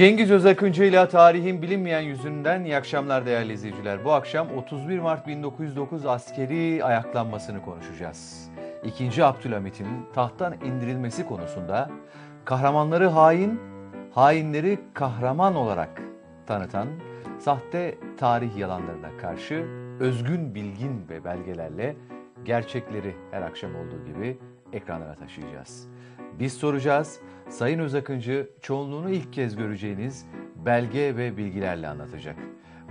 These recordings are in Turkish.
Cengiz Özakıncı ile tarihin bilinmeyen yüzünden iyi akşamlar değerli izleyiciler. Bu akşam 31 Mart 1909 askeri ayaklanmasını konuşacağız. İkinci Abdülhamit'in tahttan indirilmesi konusunda kahramanları hain, hainleri kahraman olarak tanıtan sahte tarih yalanlarına karşı özgün bilgin ve belgelerle gerçekleri her akşam olduğu gibi ekranlara taşıyacağız. Biz soracağız. Sayın Özakıncı çoğunluğunu ilk kez göreceğiniz belge ve bilgilerle anlatacak.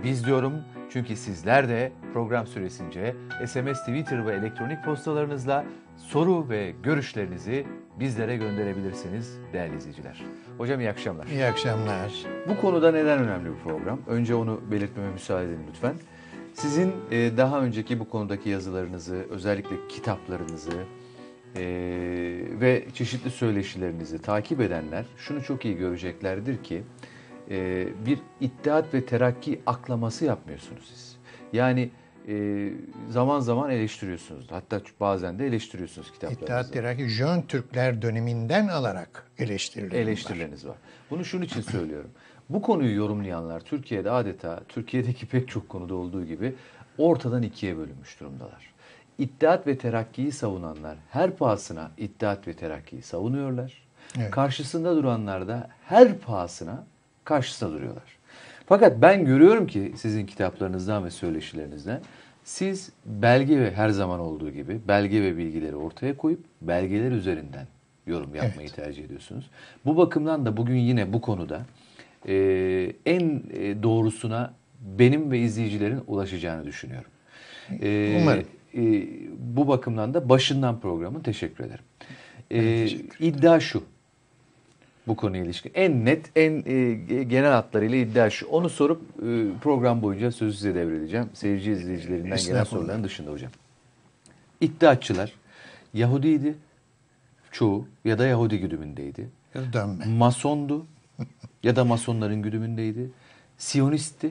Biz diyorum çünkü sizler de program süresince SMS, Twitter ve elektronik postalarınızla soru ve görüşlerinizi bizlere gönderebilirsiniz değerli izleyiciler. Hocam iyi akşamlar. İyi akşamlar. Bu konuda neden önemli bu program? Önce onu belirtmeme müsaade edin lütfen. Sizin e, daha önceki bu konudaki yazılarınızı, özellikle kitaplarınızı, e, ve çeşitli söyleşilerinizi takip edenler şunu çok iyi göreceklerdir ki e, bir iddiat ve terakki aklaması yapmıyorsunuz siz. Yani e, zaman zaman eleştiriyorsunuz. Hatta bazen de eleştiriyorsunuz kitaplarınızı. İttihat Terakki Jön Türkler döneminden alarak eleştirileriniz, eleştirileriniz var. var. Bunu şunun için söylüyorum. Bu konuyu yorumlayanlar Türkiye'de adeta Türkiye'deki pek çok konuda olduğu gibi ortadan ikiye bölünmüş durumdalar. İttihat ve Terakki'yi savunanlar her pahasına İttihat ve Terakki'yi savunuyorlar. Evet. Karşısında duranlar da her pahasına karşısında duruyorlar. Fakat ben görüyorum ki sizin kitaplarınızdan ve söyleşilerinizden siz belge ve her zaman olduğu gibi belge ve bilgileri ortaya koyup belgeler üzerinden yorum yapmayı evet. tercih ediyorsunuz. Bu bakımdan da bugün yine bu konuda e, en e, doğrusuna benim ve izleyicilerin ulaşacağını düşünüyorum. Umarım. E, e, bu bakımdan da başından programın teşekkür ederim. E, teşekkür ederim. İddia şu bu konuya ilişkin. En net, en e, genel hatlarıyla iddia şu. Onu sorup e, program boyunca sözü size devredeceğim. Seyirci izleyicilerinden Esnaf gelen soruların dışında hocam. İddiaçılar Yahudiydi çoğu ya da Yahudi güdümündeydi. Dönme. Masondu ya da Masonların güdümündeydi. Siyonistti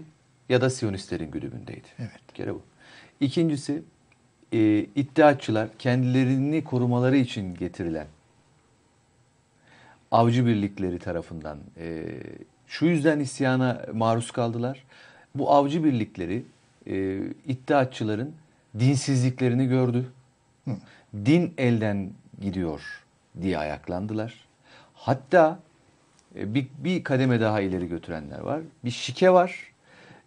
ya da Siyonistlerin güdümündeydi. Evet. Bir kere bu. İkincisi e, iddiaçılar kendilerini korumaları için getirilen avcı birlikleri tarafından e, şu yüzden isyana maruz kaldılar. Bu avcı birlikleri e, iddiaçıların dinsizliklerini gördü. Hı. Din elden gidiyor diye ayaklandılar. Hatta e, bir, bir kademe daha ileri götürenler var. Bir şike var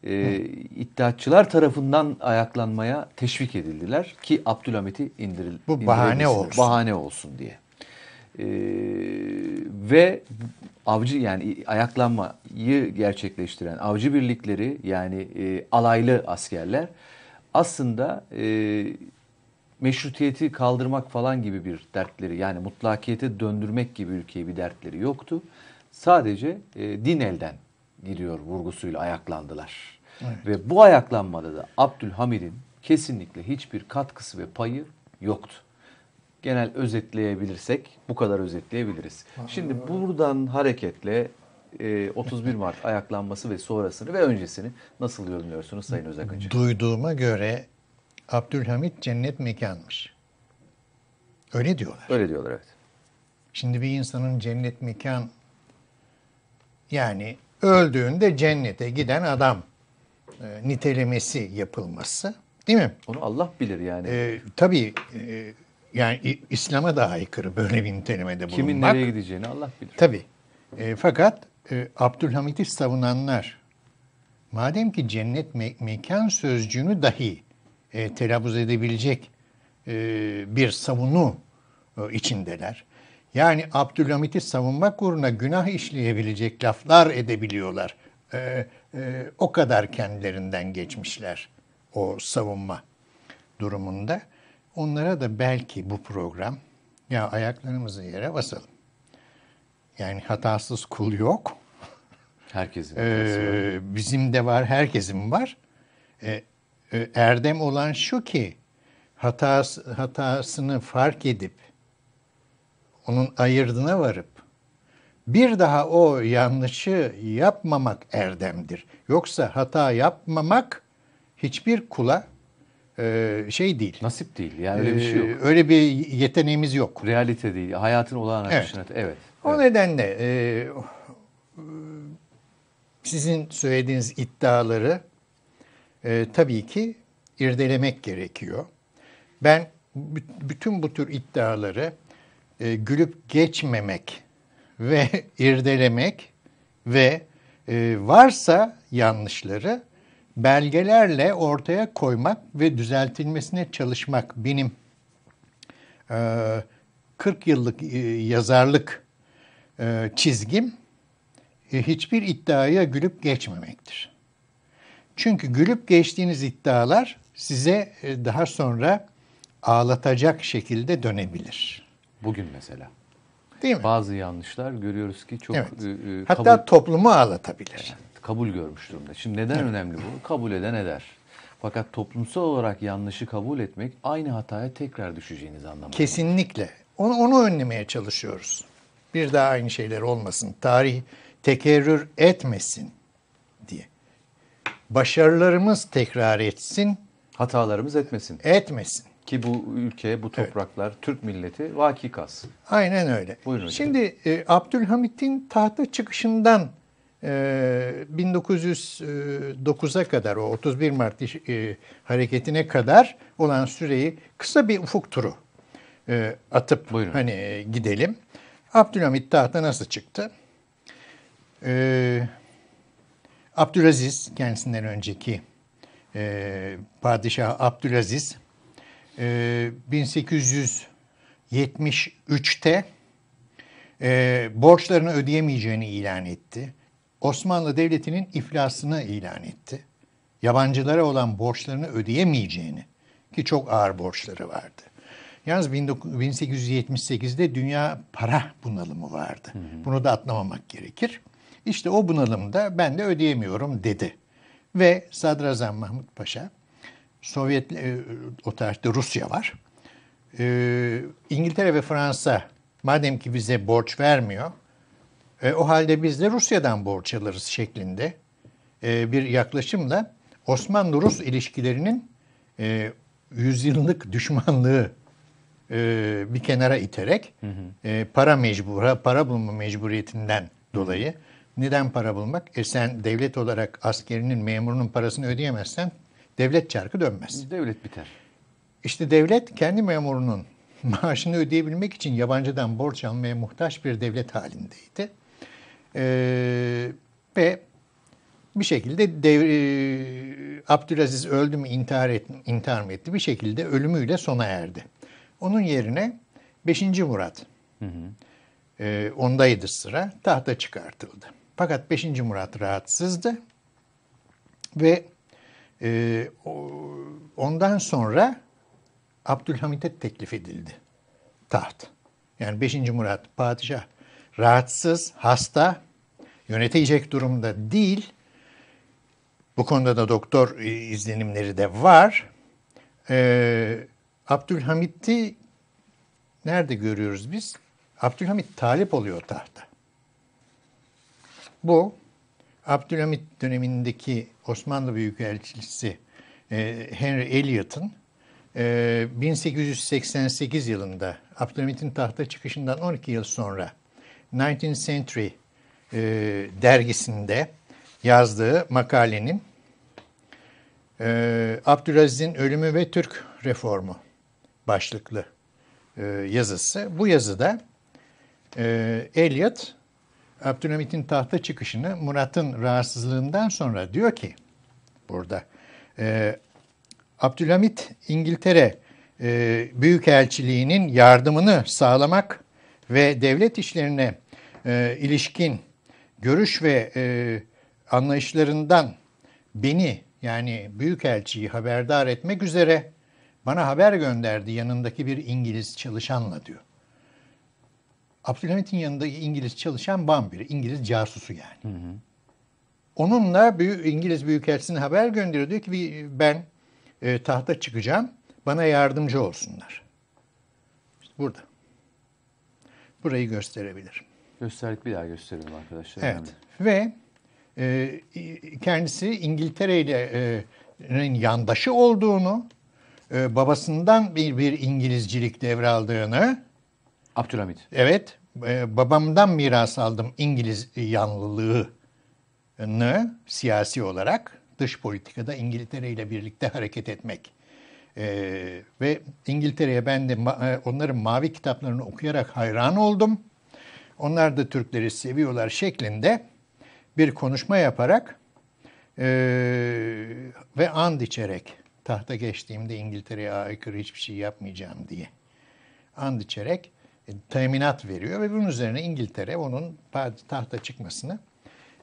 e, iddiatçılar tarafından ayaklanmaya teşvik edildiler ki Abdülhamit'i indiril Bu bahane olsun. Bahane olsun diye. E, ve avcı yani ayaklanmayı gerçekleştiren avcı birlikleri yani e, alaylı askerler aslında e, meşrutiyeti kaldırmak falan gibi bir dertleri yani mutlakiyete döndürmek gibi ülkeyi bir dertleri yoktu. Sadece e, din elden giriyor vurgusuyla ayaklandılar. Evet. Ve bu ayaklanmada da Abdülhamid'in kesinlikle hiçbir katkısı ve payı yoktu. Genel özetleyebilirsek bu kadar özetleyebiliriz. Şimdi buradan hareketle 31 e, Mart ayaklanması ve sonrasını ve öncesini nasıl yorumluyorsunuz Sayın Özakıncı? Duyduğuma göre Abdülhamit cennet mekanmış. Öyle diyorlar. Öyle diyorlar evet. Şimdi bir insanın cennet mekan yani öldüğünde cennete giden adam e, nitelemesi yapılması değil mi? Onu Allah bilir yani. E, tabii e, yani İslam'a da aykırı böyle bir nitelemede bulunmak. Kimin nereye gideceğini Allah bilir. Tabii. E, fakat e, Abdülhamit'i savunanlar madem ki cennet me- mekan sözcüğünü dahi e, telaffuz edebilecek e, bir savunu e, içindeler. Yani Abdülhamit'i savunmak uğruna günah işleyebilecek laflar edebiliyorlar. Ee, e, o kadar kendilerinden geçmişler o savunma durumunda. Onlara da belki bu program ya ayaklarımızı yere basalım. Yani hatasız kul yok. Herkesin. ee, bizim de var, herkesin var. Ee, e, erdem olan şu ki hatas, hatasını fark edip onun ayırdına varıp bir daha o yanlışı yapmamak erdemdir. Yoksa hata yapmamak hiçbir kula e, şey değil. Nasip değil. Yani öyle e, bir şey yok. öyle bir yeteneğimiz yok. Realite değil. Hayatın olağan evet. akışına. Evet. O evet. nedenle e, sizin söylediğiniz iddiaları tabii ki irdelemek gerekiyor. Ben bütün bu tür iddiaları e, gülüp geçmemek ve irdelemek ve e, varsa yanlışları belgelerle ortaya koymak ve düzeltilmesine çalışmak benim e, 40 yıllık e, yazarlık e, çizgim e, hiçbir iddiaya gülüp geçmemektir. Çünkü gülüp geçtiğiniz iddialar size e, daha sonra ağlatacak şekilde dönebilir. Bugün mesela. Değil mi? Bazı yanlışlar görüyoruz ki çok... Evet. E, e kabul, Hatta toplumu ağlatabilir. Evet, kabul görmüş durumda. Şimdi neden evet. önemli bu? Kabul eden eder. Fakat toplumsal olarak yanlışı kabul etmek aynı hataya tekrar düşeceğiniz anlamına. Kesinlikle. Onu, onu önlemeye çalışıyoruz. Bir daha aynı şeyler olmasın. Tarih tekerrür etmesin diye. Başarılarımız tekrar etsin. Hatalarımız etmesin. Etmesin. Ki bu ülke, bu topraklar, evet. Türk milleti vakikas. Aynen öyle. Buyurun Şimdi e, Abdülhamit'in tahta çıkışından e, 1909'a e, kadar, o 31 Mart e, hareketine kadar olan süreyi kısa bir ufuk turu e, atıp Buyurun. hani e, gidelim. Abdülhamit tahta nasıl çıktı? E, Abdülaziz, kendisinden önceki e, Padişah Abdülaziz e, ee, 1873'te e, borçlarını ödeyemeyeceğini ilan etti. Osmanlı Devleti'nin iflasını ilan etti. Yabancılara olan borçlarını ödeyemeyeceğini ki çok ağır borçları vardı. Yalnız 1878'de dünya para bunalımı vardı. Hı hı. Bunu da atlamamak gerekir. İşte o bunalımda ben de ödeyemiyorum dedi. Ve Sadrazam Mahmut Paşa Sovyet e, o tarihte Rusya var. E, İngiltere ve Fransa madem ki bize borç vermiyor e, o halde biz de Rusya'dan borç alırız şeklinde e, bir yaklaşımla Osmanlı-Rus ilişkilerinin e, yüzyıllık düşmanlığı e, bir kenara iterek hı hı. E, para mecbura, para bulma mecburiyetinden dolayı neden para bulmak? E sen devlet olarak askerinin, memurunun parasını ödeyemezsen devlet çarkı dönmez. Devlet biter. İşte devlet kendi memurunun maaşını ödeyebilmek için yabancıdan borç almaya muhtaç bir devlet halindeydi. Ee, ve bir şekilde dev, e, Abdülaziz öldü mü intihar, et, intihar mı etti bir şekilde ölümüyle sona erdi. Onun yerine 5. Murat hı hı. E, ondaydı sıra tahta çıkartıldı. Fakat 5. Murat rahatsızdı ve e, ondan sonra Abdülhamit'e teklif edildi taht. Yani 5. Murat padişah rahatsız, hasta, yönetecek durumda değil. Bu konuda da doktor e, izlenimleri de var. Ee, Abdülhamit'i nerede görüyoruz biz? Abdülhamit talip oluyor tahta. Bu Abdülhamit dönemindeki Osmanlı Büyükelçisi e, Henry Elliot'ın e, 1888 yılında Abdülhamit'in tahta çıkışından 12 yıl sonra 19th Century e, dergisinde yazdığı makalenin e, Abdülaziz'in ölümü ve Türk reformu başlıklı e, yazısı. Bu yazıda e, Eliot Abdülhamit'in tahta çıkışını Murat'ın rahatsızlığından sonra diyor ki burada e, Abdülhamit İngiltere e, Büyükelçiliğinin yardımını sağlamak ve devlet işlerine e, ilişkin görüş ve e, anlayışlarından beni yani Büyükelçiyi haberdar etmek üzere bana haber gönderdi yanındaki bir İngiliz çalışanla diyor. Abdülhamit'in yanında İngiliz çalışan Bambiri, İngiliz casusu yani. Hı hı. Onunla büyük, İngiliz Büyükelçisi'ne haber gönderiyor. Diyor ki ben e, tahta çıkacağım, bana yardımcı olsunlar. İşte burada. Burayı gösterebilirim. Gösterdik bir daha gösterelim arkadaşlar. Evet ve e, kendisi İngiltere ile e, yandaşı olduğunu, e, babasından bir, bir İngilizcilik devraldığını Abdülhamit. Evet. E, babamdan miras aldım İngiliz yanlılığını siyasi olarak dış politikada İngiltere ile birlikte hareket etmek. E, ve İngiltere'ye ben de e, onların mavi kitaplarını okuyarak hayran oldum. Onlar da Türkleri seviyorlar şeklinde bir konuşma yaparak ve and içerek tahta geçtiğimde İngiltere'ye aykırı hiçbir şey yapmayacağım diye and içerek teminat veriyor ve bunun üzerine İngiltere onun tahta çıkmasına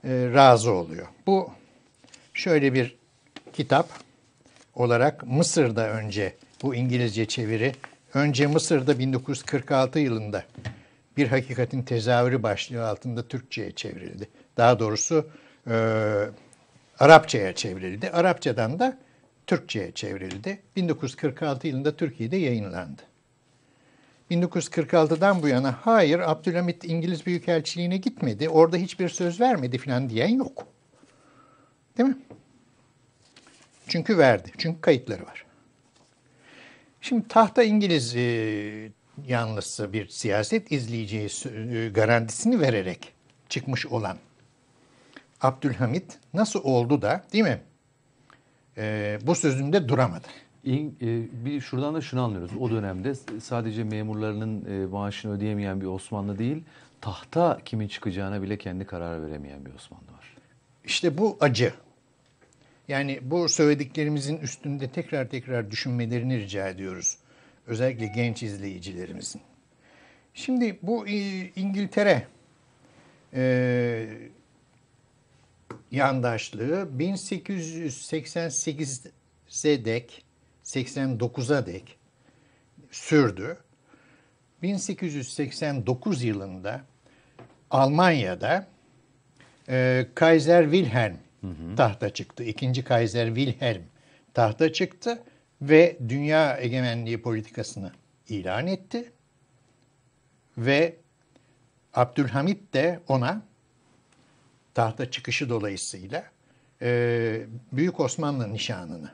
e, razı oluyor. Bu şöyle bir kitap olarak Mısır'da önce bu İngilizce çeviri önce Mısır'da 1946 yılında Bir Hakikatin Tezahürü başlığı altında Türkçe'ye çevrildi. Daha doğrusu e, Arapça'ya çevrildi. Arapçadan da Türkçe'ye çevrildi. 1946 yılında Türkiye'de yayınlandı. 1946'dan bu yana hayır Abdülhamit İngiliz Büyükelçiliğine gitmedi, orada hiçbir söz vermedi falan diyen yok. Değil mi? Çünkü verdi, çünkü kayıtları var. Şimdi tahta İngiliz e, yanlısı bir siyaset izleyeceği e, garantisini vererek çıkmış olan Abdülhamit nasıl oldu da değil mi? E, bu sözünde duramadı. E, bir şuradan da şunu anlıyoruz. O dönemde sadece memurlarının e, maaşını ödeyemeyen bir Osmanlı değil, tahta kimin çıkacağına bile kendi karar veremeyen bir Osmanlı var. İşte bu acı. Yani bu söylediklerimizin üstünde tekrar tekrar düşünmelerini rica ediyoruz. Özellikle genç izleyicilerimizin. Şimdi bu e, İngiltere e, yandaşlığı 1888'e dek 89'a dek sürdü. 1889 yılında Almanya'da e, Kaiser Wilhelm hı hı. tahta çıktı. İkinci Kaiser Wilhelm tahta çıktı ve dünya egemenliği politikasını ilan etti. Ve Abdülhamit de ona tahta çıkışı dolayısıyla e, Büyük Osmanlı nişanını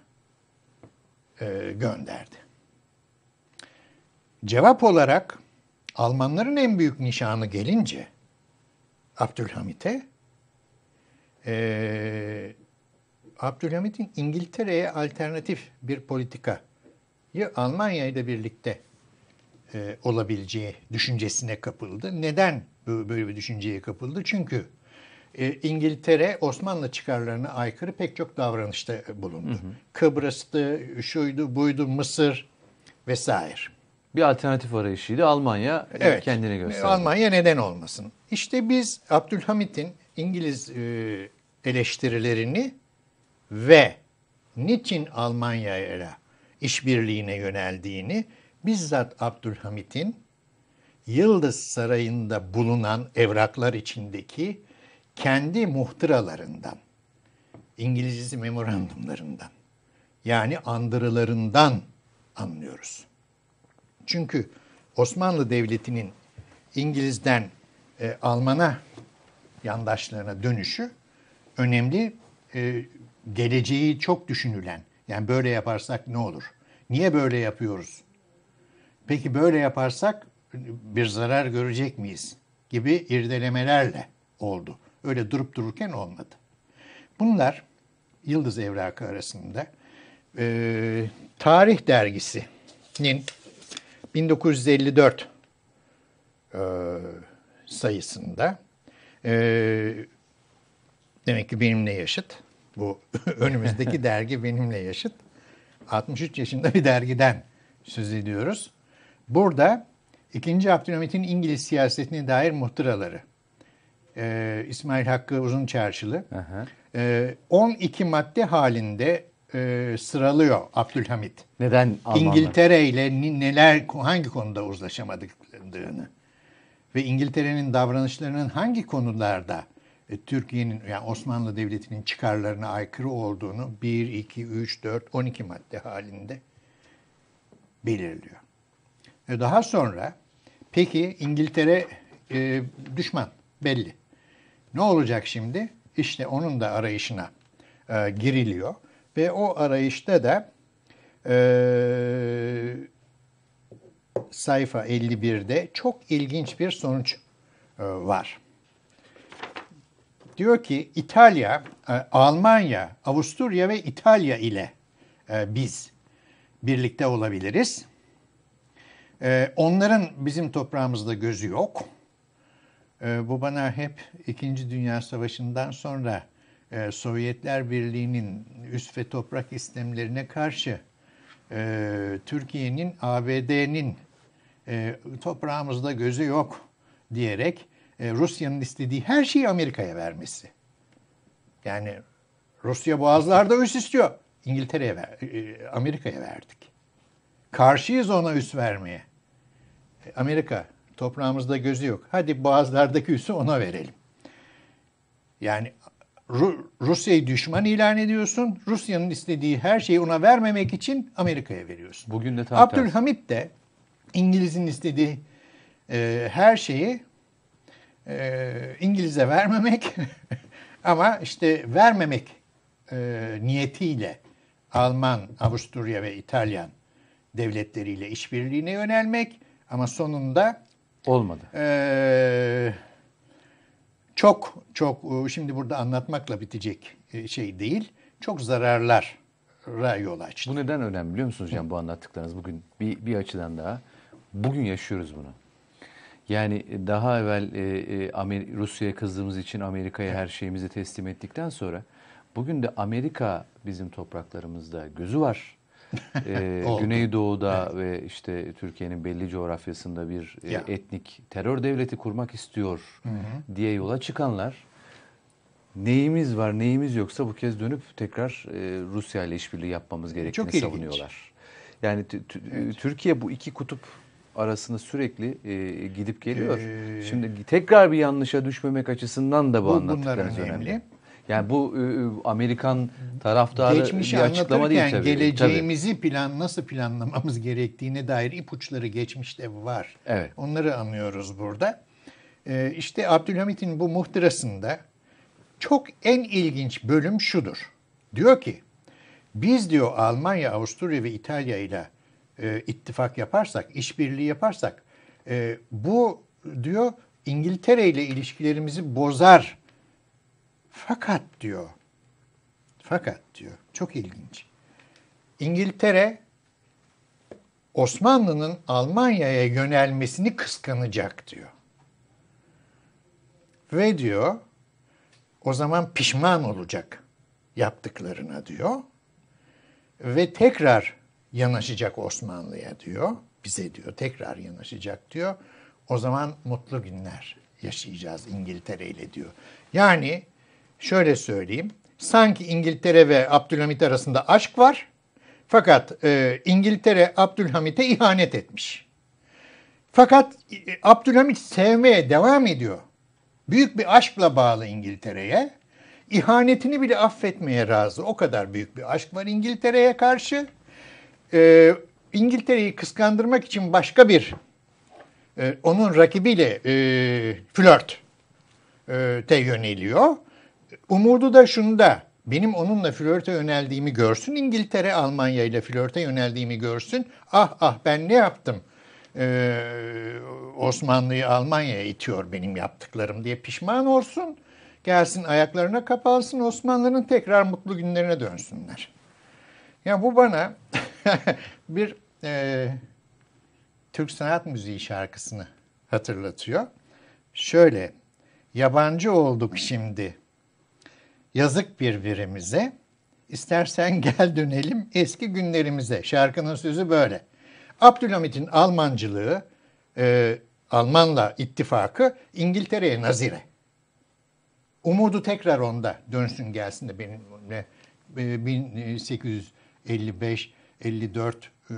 e, gönderdi. Cevap olarak Almanların en büyük nişanı gelince Abdülhamit'e e, Abdülhamit'in İngiltere'ye alternatif bir politikayı Almanya ile birlikte e, olabileceği düşüncesine kapıldı. Neden böyle bir düşünceye kapıldı? Çünkü e, İngiltere Osmanlı çıkarlarına aykırı pek çok davranışta bulundu. Hı hı. Kıbrıs'tı, şuydu, buydu, Mısır vesaire. Bir alternatif arayışıydı. Almanya evet, kendini gösterdi. Almanya neden olmasın? İşte biz Abdülhamit'in İngiliz e, eleştirilerini ve niçin Almanya'ya işbirliğine yöneldiğini bizzat Abdülhamit'in Yıldız Sarayı'nda bulunan evraklar içindeki kendi muhtıralarından, İngilizcesi memorandumlarından, yani andırılarından anlıyoruz. Çünkü Osmanlı Devleti'nin İngiliz'den e, Alman'a yandaşlarına dönüşü önemli e, geleceği çok düşünülen. Yani böyle yaparsak ne olur? Niye böyle yapıyoruz? Peki böyle yaparsak bir zarar görecek miyiz? Gibi irdelemelerle oldu. Öyle durup dururken olmadı. Bunlar Yıldız Evrakı arasında e, Tarih Dergisi'nin 1954 e, sayısında e, demek ki benimle yaşıt bu önümüzdeki dergi benimle yaşıt 63 yaşında bir dergiden söz ediyoruz. Burada 2. Abdülhamit'in İngiliz siyasetine dair muhtıraları e, İsmail Hakkı Uzun Çarşılı. Aha. E, 12 madde halinde e, sıralıyor Abdülhamit. Neden Almanlar? İngiltere ile neler hangi konuda uzlaşamadıklarını ve İngiltere'nin davranışlarının hangi konularda e, Türkiye'nin yani Osmanlı Devleti'nin çıkarlarına aykırı olduğunu 1 2 3 4 12 madde halinde belirliyor. daha sonra peki İngiltere e, düşman belli. Ne olacak şimdi? İşte onun da arayışına e, giriliyor ve o arayışta da e, sayfa 51'de çok ilginç bir sonuç e, var. Diyor ki İtalya, e, Almanya, Avusturya ve İtalya ile e, biz birlikte olabiliriz. E, onların bizim toprağımızda gözü yok. Ee, bu bana hep İkinci Dünya Savaşı'ndan sonra e, Sovyetler Birliği'nin üst ve toprak istemlerine karşı e, Türkiye'nin, ABD'nin e, toprağımızda gözü yok diyerek e, Rusya'nın istediği her şeyi Amerika'ya vermesi. Yani Rusya boğazlarda üs istiyor. İngiltere'ye, ver, e, e Amerika'ya verdik. Karşıyız ona üs vermeye. E, Amerika Toprağımızda gözü yok. Hadi boğazlardaki üssü ona verelim. Yani Ru Rusya'yı düşman ilan ediyorsun. Rusya'nın istediği her şeyi ona vermemek için Amerika'ya veriyorsun. Bugün de tam Abdülhamit de İngiliz'in istediği e, her şeyi e, İngiliz'e vermemek ama işte vermemek e, niyetiyle Alman, Avusturya ve İtalyan devletleriyle işbirliğine yönelmek ama sonunda Olmadı. Ee, çok çok e, şimdi burada anlatmakla bitecek e, şey değil. Çok zararlar yol açtı. Bu neden önemli biliyor musunuz Can bu anlattıklarınız bugün bir, bir açıdan daha. Bugün yaşıyoruz bunu. Yani daha evvel e, e, Rusya'ya kızdığımız için Amerika'ya her şeyimizi teslim ettikten sonra bugün de Amerika bizim topraklarımızda gözü var e, Güneydoğu'da evet. ve işte Türkiye'nin belli coğrafyasında bir e, etnik terör devleti kurmak istiyor hı hı. diye yola çıkanlar neyimiz var neyimiz yoksa bu kez dönüp tekrar e, Rusya ile işbirliği yapmamız e, gerektiğini Çok savunuyorlar. Yani e, evet. Türkiye bu iki kutup arasında sürekli e, gidip geliyor. Ee, Şimdi tekrar bir yanlışa düşmemek açısından da bu, bu anlattıklarınız önemli. önemli. Yani bu Amerikan taraftarı Geçmişi bir açıklama değil tabii. geleceğimizi tabii. plan nasıl planlamamız gerektiğine dair ipuçları geçmişte var. Evet. Onları anlıyoruz burada. Ee, işte Abdülhamit'in bu muhtırasında çok en ilginç bölüm şudur. Diyor ki biz diyor Almanya, Avusturya ve İtalya ile e, ittifak yaparsak, işbirliği yaparsak e, bu diyor İngiltere ile ilişkilerimizi bozar fakat diyor, fakat diyor, çok ilginç. İngiltere Osmanlı'nın Almanya'ya yönelmesini kıskanacak diyor. Ve diyor, o zaman pişman olacak yaptıklarına diyor. Ve tekrar yanaşacak Osmanlı'ya diyor. Bize diyor tekrar yanaşacak diyor. O zaman mutlu günler yaşayacağız İngiltere ile diyor. Yani şöyle söyleyeyim. Sanki İngiltere ve Abdülhamit arasında aşk var. Fakat e, İngiltere Abdülhamit'e ihanet etmiş. Fakat e, Abdülhamit sevmeye devam ediyor. Büyük bir aşkla bağlı İngiltere'ye. İhanetini bile affetmeye razı. O kadar büyük bir aşk var İngiltere'ye karşı. E, İngiltere'yi kıskandırmak için başka bir e, onun rakibiyle e, flört e, te yöneliyor. Umudu da şunda. Benim onunla flörte yöneldiğimi görsün. İngiltere Almanya ile flörte yöneldiğimi görsün. Ah ah ben ne yaptım? Ee, Osmanlı'yı Almanya'ya itiyor benim yaptıklarım diye pişman olsun. Gelsin ayaklarına kapalsın Osmanlı'nın tekrar mutlu günlerine dönsünler. Ya bu bana bir e, Türk sanat müziği şarkısını hatırlatıyor. Şöyle yabancı olduk şimdi Yazık birbirimize. İstersen gel dönelim eski günlerimize. Şarkının sözü böyle. Abdülhamit'in Almancılığı, e, Almanla ittifakı İngiltere'ye nazire. Umudu tekrar onda dönsün gelsin de benim 1855 54 e, e, e,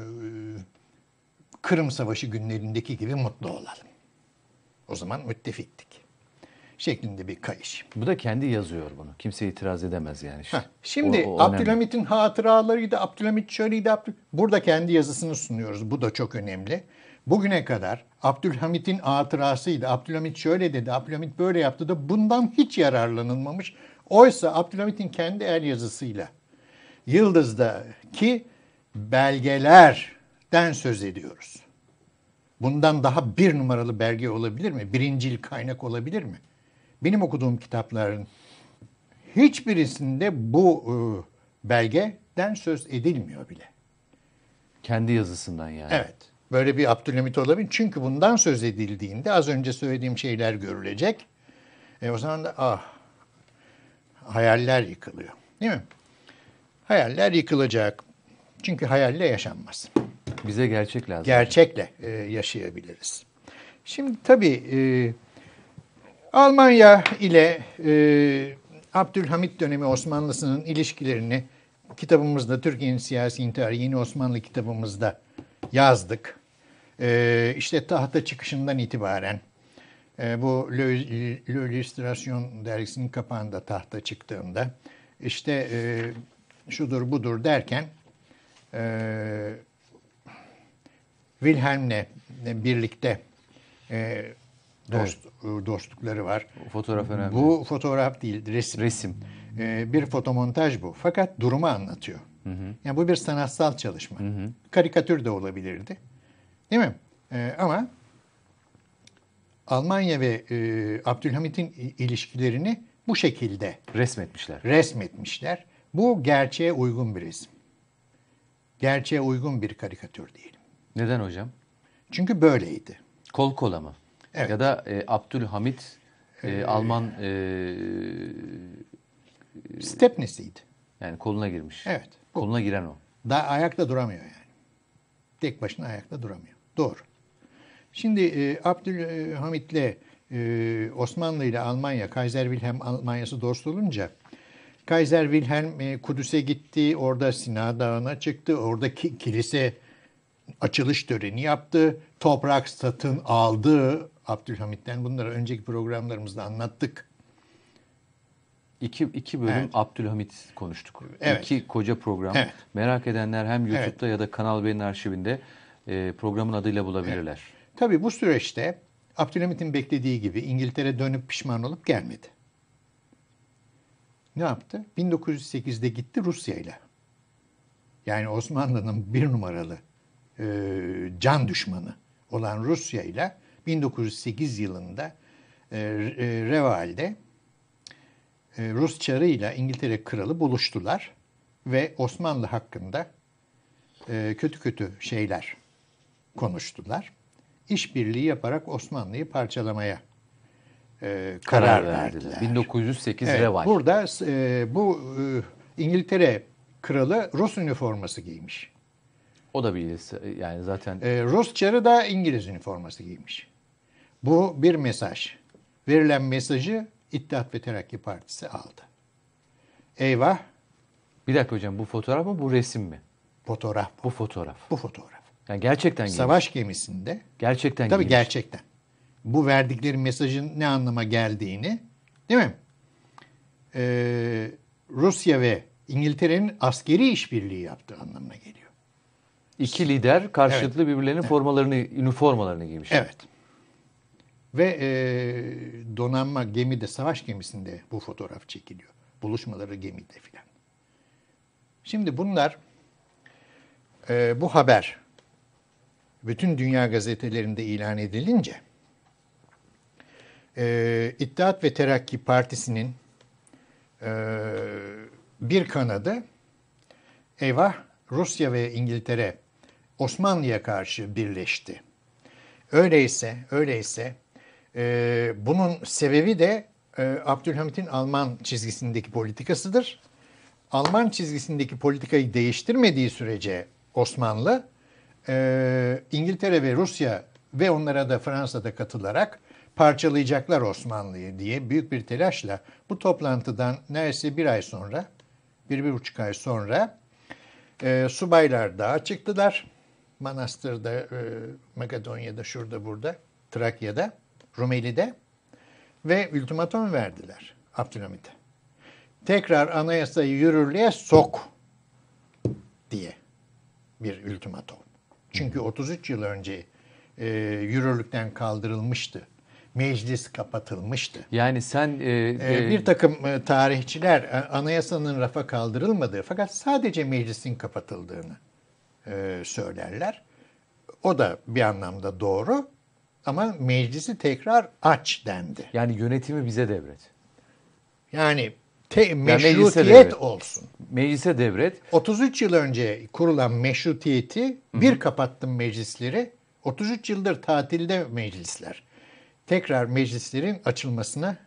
Kırım Savaşı günlerindeki gibi mutlu olalım. O zaman müttefiktik şeklinde bir kayış. Bu da kendi yazıyor bunu. Kimse itiraz edemez yani. Heh, şimdi o, o Abdülhamit'in hatıralarıydı, Abdülhamit şöyleydi. Abdül... Burada kendi yazısını sunuyoruz. Bu da çok önemli. Bugüne kadar Abdülhamit'in hatırasıydı. Abdülhamit şöyle dedi, Abdülhamit böyle yaptı da bundan hiç yararlanılmamış. Oysa Abdülhamit'in kendi el yazısıyla Yıldız'daki belgelerden söz ediyoruz. Bundan daha bir numaralı belge olabilir mi? Birincil kaynak olabilir mi? benim okuduğum kitapların hiçbirisinde bu e, belgeden söz edilmiyor bile. Kendi yazısından yani. Evet. Böyle bir Abdülhamit olabilir. Çünkü bundan söz edildiğinde az önce söylediğim şeyler görülecek. E, o zaman da ah hayaller yıkılıyor. Değil mi? Hayaller yıkılacak. Çünkü hayalle yaşanmaz. Bize gerçek lazım. Gerçekle e, yaşayabiliriz. Şimdi tabii e, Almanya ile e, Abdülhamit dönemi Osmanlısının ilişkilerini kitabımızda Türkiye'nin siyasi intiharı yeni Osmanlı kitabımızda yazdık. E, işte tahta çıkışından itibaren e, bu L'Illustration dergisinin kapağında tahta çıktığında işte e, şudur budur derken e, Wilhelm'le birlikte e, dost evet. dostlukları var. O fotoğraf önemli. Bu fotoğraf değil, resim. Resim. Ee, bir fotomontaj bu. Fakat durumu anlatıyor. Hı hı. Yani bu bir sanatsal çalışma. Hı hı. Karikatür de olabilirdi. Değil mi? Ee, ama Almanya ve e, Abdülhamit'in ilişkilerini bu şekilde resmetmişler. Resmetmişler. Bu gerçeğe uygun bir resim. Gerçeğe uygun bir karikatür diyelim. Neden hocam? Çünkü böyleydi. Kol kola mı? Evet. Ya da e, Abdülhamit e, ee, Alman e, Stepnesiydi. Yani koluna girmiş. Evet. Bu. Koluna giren o. Da ayakta duramıyor yani. Tek başına ayakta duramıyor. Doğru. Şimdi e, Abdülhamit'le e, Osmanlı ile Almanya, Kaiser Wilhelm Almanya'sı dost olunca Kaiser Wilhelm e, Kudüs'e gitti, orada Sina Dağı'na çıktı, orada ki, kilise açılış töreni yaptı, toprak satın aldı, Abdülhamit'ten. Bunları önceki programlarımızda anlattık. İki, iki bölüm evet. Abdülhamit konuştuk. Evet. İki koca program. Evet. Merak edenler hem YouTube'da evet. ya da Kanal B'nin arşivinde e, programın adıyla bulabilirler. Evet. Tabii bu süreçte Abdülhamit'in beklediği gibi İngiltere dönüp pişman olup gelmedi. Ne yaptı? 1908'de gitti Rusya'yla. Yani Osmanlı'nın bir numaralı e, can düşmanı olan Rusya'yla. ile 1908 yılında e, e Reval'de e, Rus çarı ile İngiltere kralı buluştular ve Osmanlı hakkında e, kötü kötü şeyler konuştular. İşbirliği yaparak Osmanlı'yı parçalamaya karar, karar verdiler. verdiler. 1908 evet, Reval. Burada bu İngiltere kralı Rus üniforması giymiş. O da bir yani zaten. E, Rus çarı da İngiliz üniforması giymiş. Bu bir mesaj. Verilen mesajı İttihat ve Terakki Partisi aldı. Eyvah. Bir dakika hocam bu fotoğraf mı bu resim mi? Fotoğraf. Bu, bu fotoğraf. Bu fotoğraf. Yani gerçekten giymiş. Savaş gemisinde. Gerçekten Tabii giymiş. gerçekten. Bu verdikleri mesajın ne anlama geldiğini değil mi? Ee, Rusya ve İngiltere'nin askeri işbirliği yaptığı anlamına geliyor. İki lider karşılıklı evet. birbirlerinin evet. formalarını, üniformalarını giymiş. Evet. Ve e, donanma gemide, savaş gemisinde bu fotoğraf çekiliyor. Buluşmaları gemide filan. Şimdi bunlar, e, bu haber bütün dünya gazetelerinde ilan edilince, e, İttihat ve Terakki Partisi'nin e, bir kanadı, eyvah Rusya ve İngiltere Osmanlı'ya karşı birleşti. Öyleyse, öyleyse ee, bunun sebebi de e, Abdülhamit'in Alman çizgisindeki politikasıdır. Alman çizgisindeki politikayı değiştirmediği sürece Osmanlı, e, İngiltere ve Rusya ve onlara da Fransa da katılarak parçalayacaklar Osmanlı'yı diye büyük bir telaşla bu toplantıdan neredeyse bir ay sonra, bir, bir buçuk ay sonra e, subaylar daha çıktılar. Manastır'da, e, Makedonya'da, şurada, burada, Trakya'da. Rumeli'de ve ultimatum verdiler Abdülhamit'e. Tekrar anayasayı yürürlüğe sok diye bir ultimatum. Çünkü 33 yıl önce e, yürürlükten kaldırılmıştı. Meclis kapatılmıştı. Yani sen... E, e, e bir takım e, tarihçiler anayasanın rafa kaldırılmadığı fakat sadece meclisin kapatıldığını e, söylerler. O da bir anlamda doğru. Ama meclisi tekrar aç dendi. Yani yönetimi bize devret. Yani te, meşrutiyet yani meclise olsun. Meclise devret. 33 yıl önce kurulan meşrutiyeti bir Hı-hı. kapattım meclisleri. 33 yıldır tatilde meclisler. Tekrar meclislerin açılmasına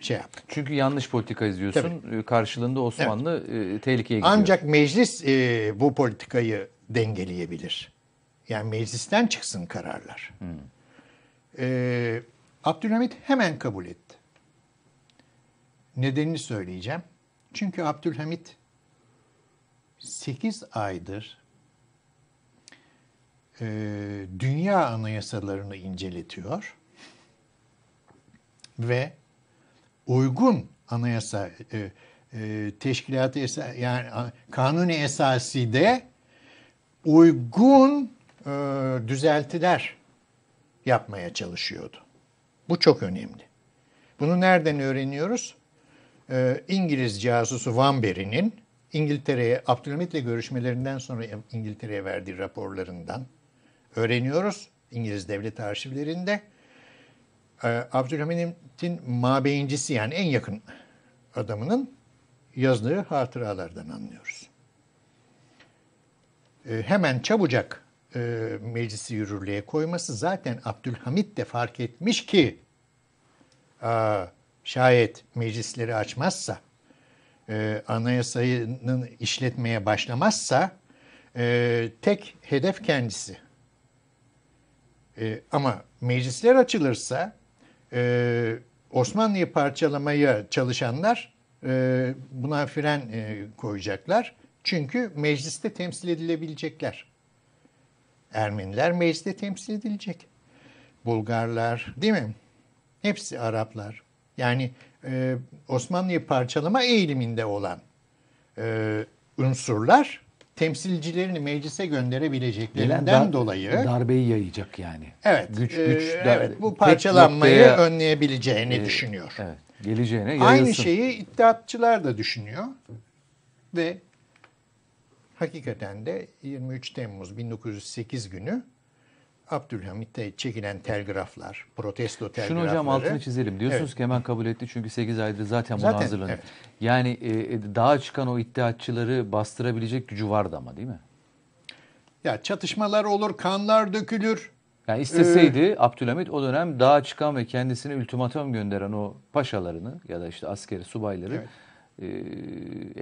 şey yap. Çünkü yanlış politika izliyorsun. Tabii. Ee, karşılığında Osmanlı evet. E, tehlikeye giriyor. Ancak meclis e, bu politikayı dengeleyebilir. Yani meclisten çıksın kararlar. Hı. Ee, Abdülhamit hemen kabul etti. Nedenini söyleyeceğim. Çünkü Abdülhamit 8 aydır e, dünya anayasalarını inceletiyor ve uygun anayasa e, e, teşkilatı esa, yani kanuni esasi de uygun e, düzeltiler yapmaya çalışıyordu. Bu çok önemli. Bunu nereden öğreniyoruz? Ee, İngiliz casusu Van Berry'nin İngiltere'ye Abdülhamit'le görüşmelerinden sonra İngiltere'ye verdiği raporlarından öğreniyoruz. İngiliz devlet arşivlerinde ee, Abdülhamit'in mabeyincisi yani en yakın adamının yazdığı hatıralardan anlıyoruz. Ee, hemen çabucak e, meclisi yürürlüğe koyması zaten Abdülhamit de fark etmiş ki e, şayet meclisleri açmazsa e, anayasayının işletmeye başlamazsa e, tek hedef kendisi. E, ama meclisler açılırsa e, Osmanlı'yı parçalamaya çalışanlar e, buna fren e, koyacaklar. Çünkü mecliste temsil edilebilecekler. Ermeniler mecliste temsil edilecek. Bulgarlar değil mi? Hepsi Araplar. Yani e, Osmanlı'yı parçalama eğiliminde olan e, unsurlar temsilcilerini meclise gönderebileceklerinden dar, dolayı darbeyi yayacak yani. Evet. Güç e, güç e, dar, evet, bu parçalanmayı noktaya, önleyebileceğini e, düşünüyor. Evet. Geleceğine yayılsın. Aynı şeyi iddiatçılar da düşünüyor ve Hakikaten de 23 Temmuz 1908 günü Abdülhamit'te çekilen telgraflar, protesto telgrafları. Şunu hocam altını çizelim. Diyorsunuz evet. ki hemen kabul etti çünkü 8 aydır zaten buna hazırlanıyor. Evet. Yani e, e, dağa çıkan o iddiatçıları bastırabilecek gücü vardı ama değil mi? Ya çatışmalar olur, kanlar dökülür. Yani isteseydi ee, Abdülhamit o dönem daha çıkan ve kendisine ultimatum gönderen o paşalarını ya da işte askeri subayları evet e,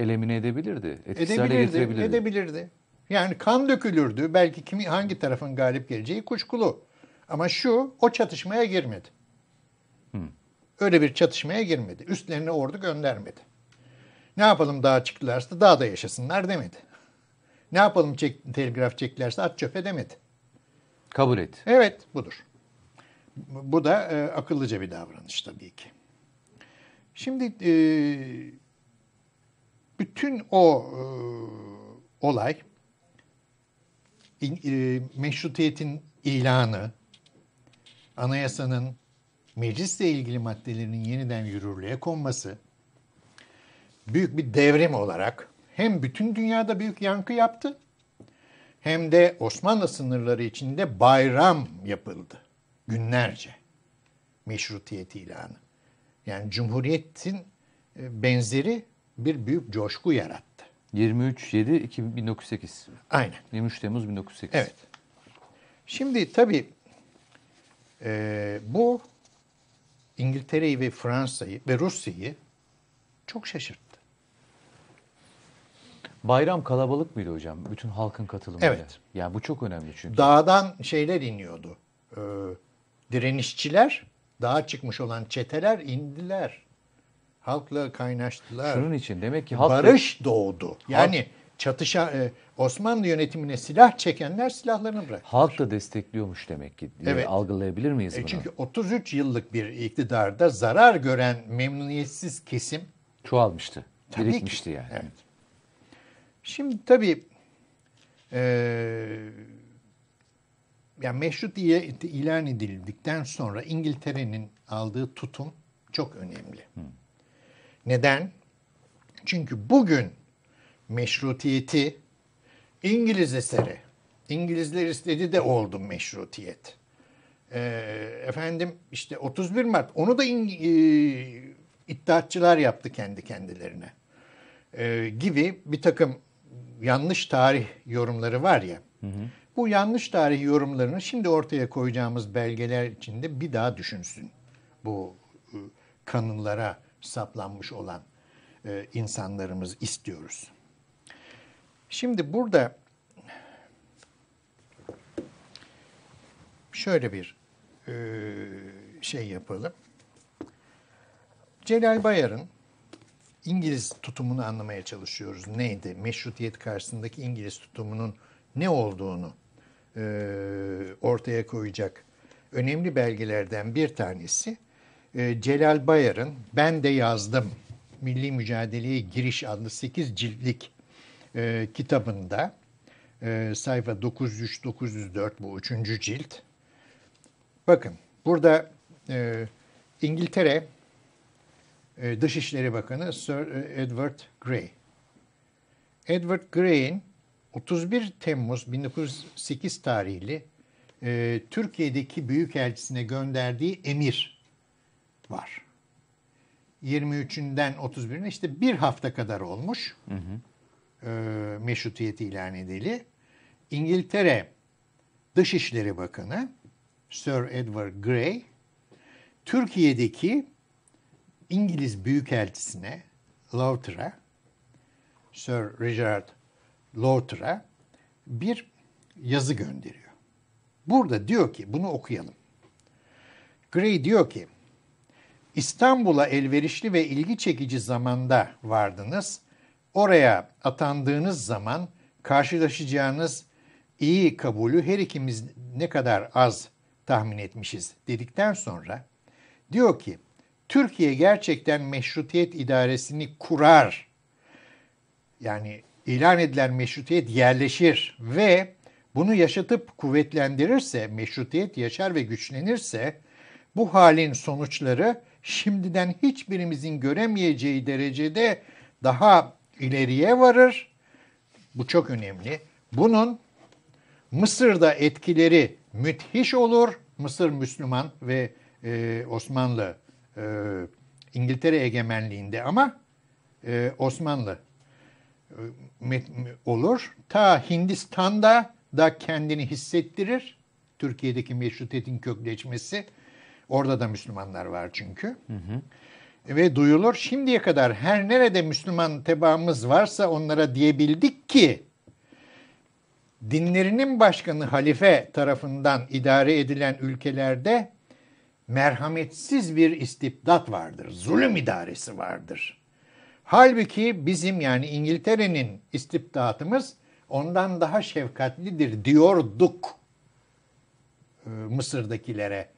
elemine edebilirdi. Etkisel edebilirdi, edebilirdi. Yani kan dökülürdü. Belki kimi hangi tarafın galip geleceği kuşkulu. Ama şu o çatışmaya girmedi. Hmm. Öyle bir çatışmaya girmedi. Üstlerine ordu göndermedi. Ne yapalım daha çıktılarsa daha da yaşasınlar demedi. Ne yapalım çek, telgraf çektilerse at çöpe demedi. Kabul et. Evet budur. Bu da e, akıllıca bir davranış tabii ki. Şimdi e, bütün o e, olay in, e, meşrutiyetin ilanı, anayasanın meclisle ilgili maddelerinin yeniden yürürlüğe konması büyük bir devrim olarak hem bütün dünyada büyük yankı yaptı hem de Osmanlı sınırları içinde bayram yapıldı günlerce meşrutiyet ilanı. Yani cumhuriyetin e, benzeri bir büyük coşku yarattı. 23 7 1908. Aynen. 23 Temmuz 1908. Evet. Şimdi tabii e, bu İngiltere'yi ve Fransa'yı ve Rusya'yı çok şaşırttı. Bayram kalabalık mıydı hocam? Bütün halkın katılımıyla. Evet. Yani bu çok önemli çünkü. Dağdan şeyler iniyordu. Ee, direnişçiler, dağa çıkmış olan çeteler indiler halkla kaynaştılar. Şunun için demek ki halk barış da, doğdu. Yani halk, çatışa e, Osmanlı yönetimine silah çekenler silahlarını bıraktı. Halk da destekliyormuş demek ki. Diye evet. Algılayabilir miyiz e, bunu? çünkü 33 yıllık bir iktidarda zarar gören memnuniyetsiz kesim çoğalmıştı. Tabii birikmişti ki. yani. Evet. Şimdi tabii e, yani meşrut ilan edildikten sonra İngiltere'nin aldığı tutum çok önemli. Hmm. Neden? Çünkü bugün meşrutiyeti İngiliz eseri. İngilizler istedi de oldu meşrutiyet. E, efendim işte 31 Mart onu da in, e, iddiatçılar yaptı kendi kendilerine. E, gibi bir takım yanlış tarih yorumları var ya. Hı hı. Bu yanlış tarih yorumlarını şimdi ortaya koyacağımız belgeler içinde bir daha düşünsün. Bu ıı, kanunlara saplanmış olan e, insanlarımız istiyoruz. Şimdi burada şöyle bir e, şey yapalım. Celal Bayar'ın İngiliz tutumunu anlamaya çalışıyoruz. Neydi? Meşrutiyet karşısındaki İngiliz tutumunun ne olduğunu e, ortaya koyacak önemli belgelerden bir tanesi ee, Celal Bayar'ın Ben de Yazdım Milli Mücadeleye Giriş adlı 8 ciltlik e, kitabında e, sayfa 903-904 bu üçüncü cilt. Bakın burada e, İngiltere e, Dışişleri Bakanı Sir e, Edward Grey. Edward Grey'in 31 Temmuz 1908 tarihli e, Türkiye'deki Büyükelçisine gönderdiği emir var. 23'ünden 31'ine işte bir hafta kadar olmuş. Hı hı. E, ee, meşrutiyeti ilan edeli. İngiltere Dışişleri Bakanı Sir Edward Grey Türkiye'deki İngiliz Büyükelçisine Lauter'a Sir Richard Lauter'a bir yazı gönderiyor. Burada diyor ki bunu okuyalım. Grey diyor ki İstanbul'a elverişli ve ilgi çekici zamanda vardınız. Oraya atandığınız zaman karşılaşacağınız iyi kabulü her ikimiz ne kadar az tahmin etmişiz dedikten sonra diyor ki Türkiye gerçekten meşrutiyet idaresini kurar. Yani ilan edilen meşrutiyet yerleşir ve bunu yaşatıp kuvvetlendirirse, meşrutiyet yaşar ve güçlenirse bu halin sonuçları şimdiden hiçbirimizin göremeyeceği derecede daha ileriye varır. Bu çok önemli. Bunun Mısır'da etkileri müthiş olur. Mısır Müslüman ve e, Osmanlı e, İngiltere egemenliğinde ama e, Osmanlı e, olur. Ta Hindistan'da da kendini hissettirir. Türkiye'deki meşrutiyetin kökleşmesi. Orada da Müslümanlar var çünkü. Hı e, hı. Ve duyulur şimdiye kadar her nerede Müslüman tebaamız varsa onlara diyebildik ki dinlerinin başkanı halife tarafından idare edilen ülkelerde merhametsiz bir istibdat vardır. Zulüm idaresi vardır. Halbuki bizim yani İngiltere'nin istibdatımız ondan daha şefkatlidir diyorduk e, Mısır'dakilere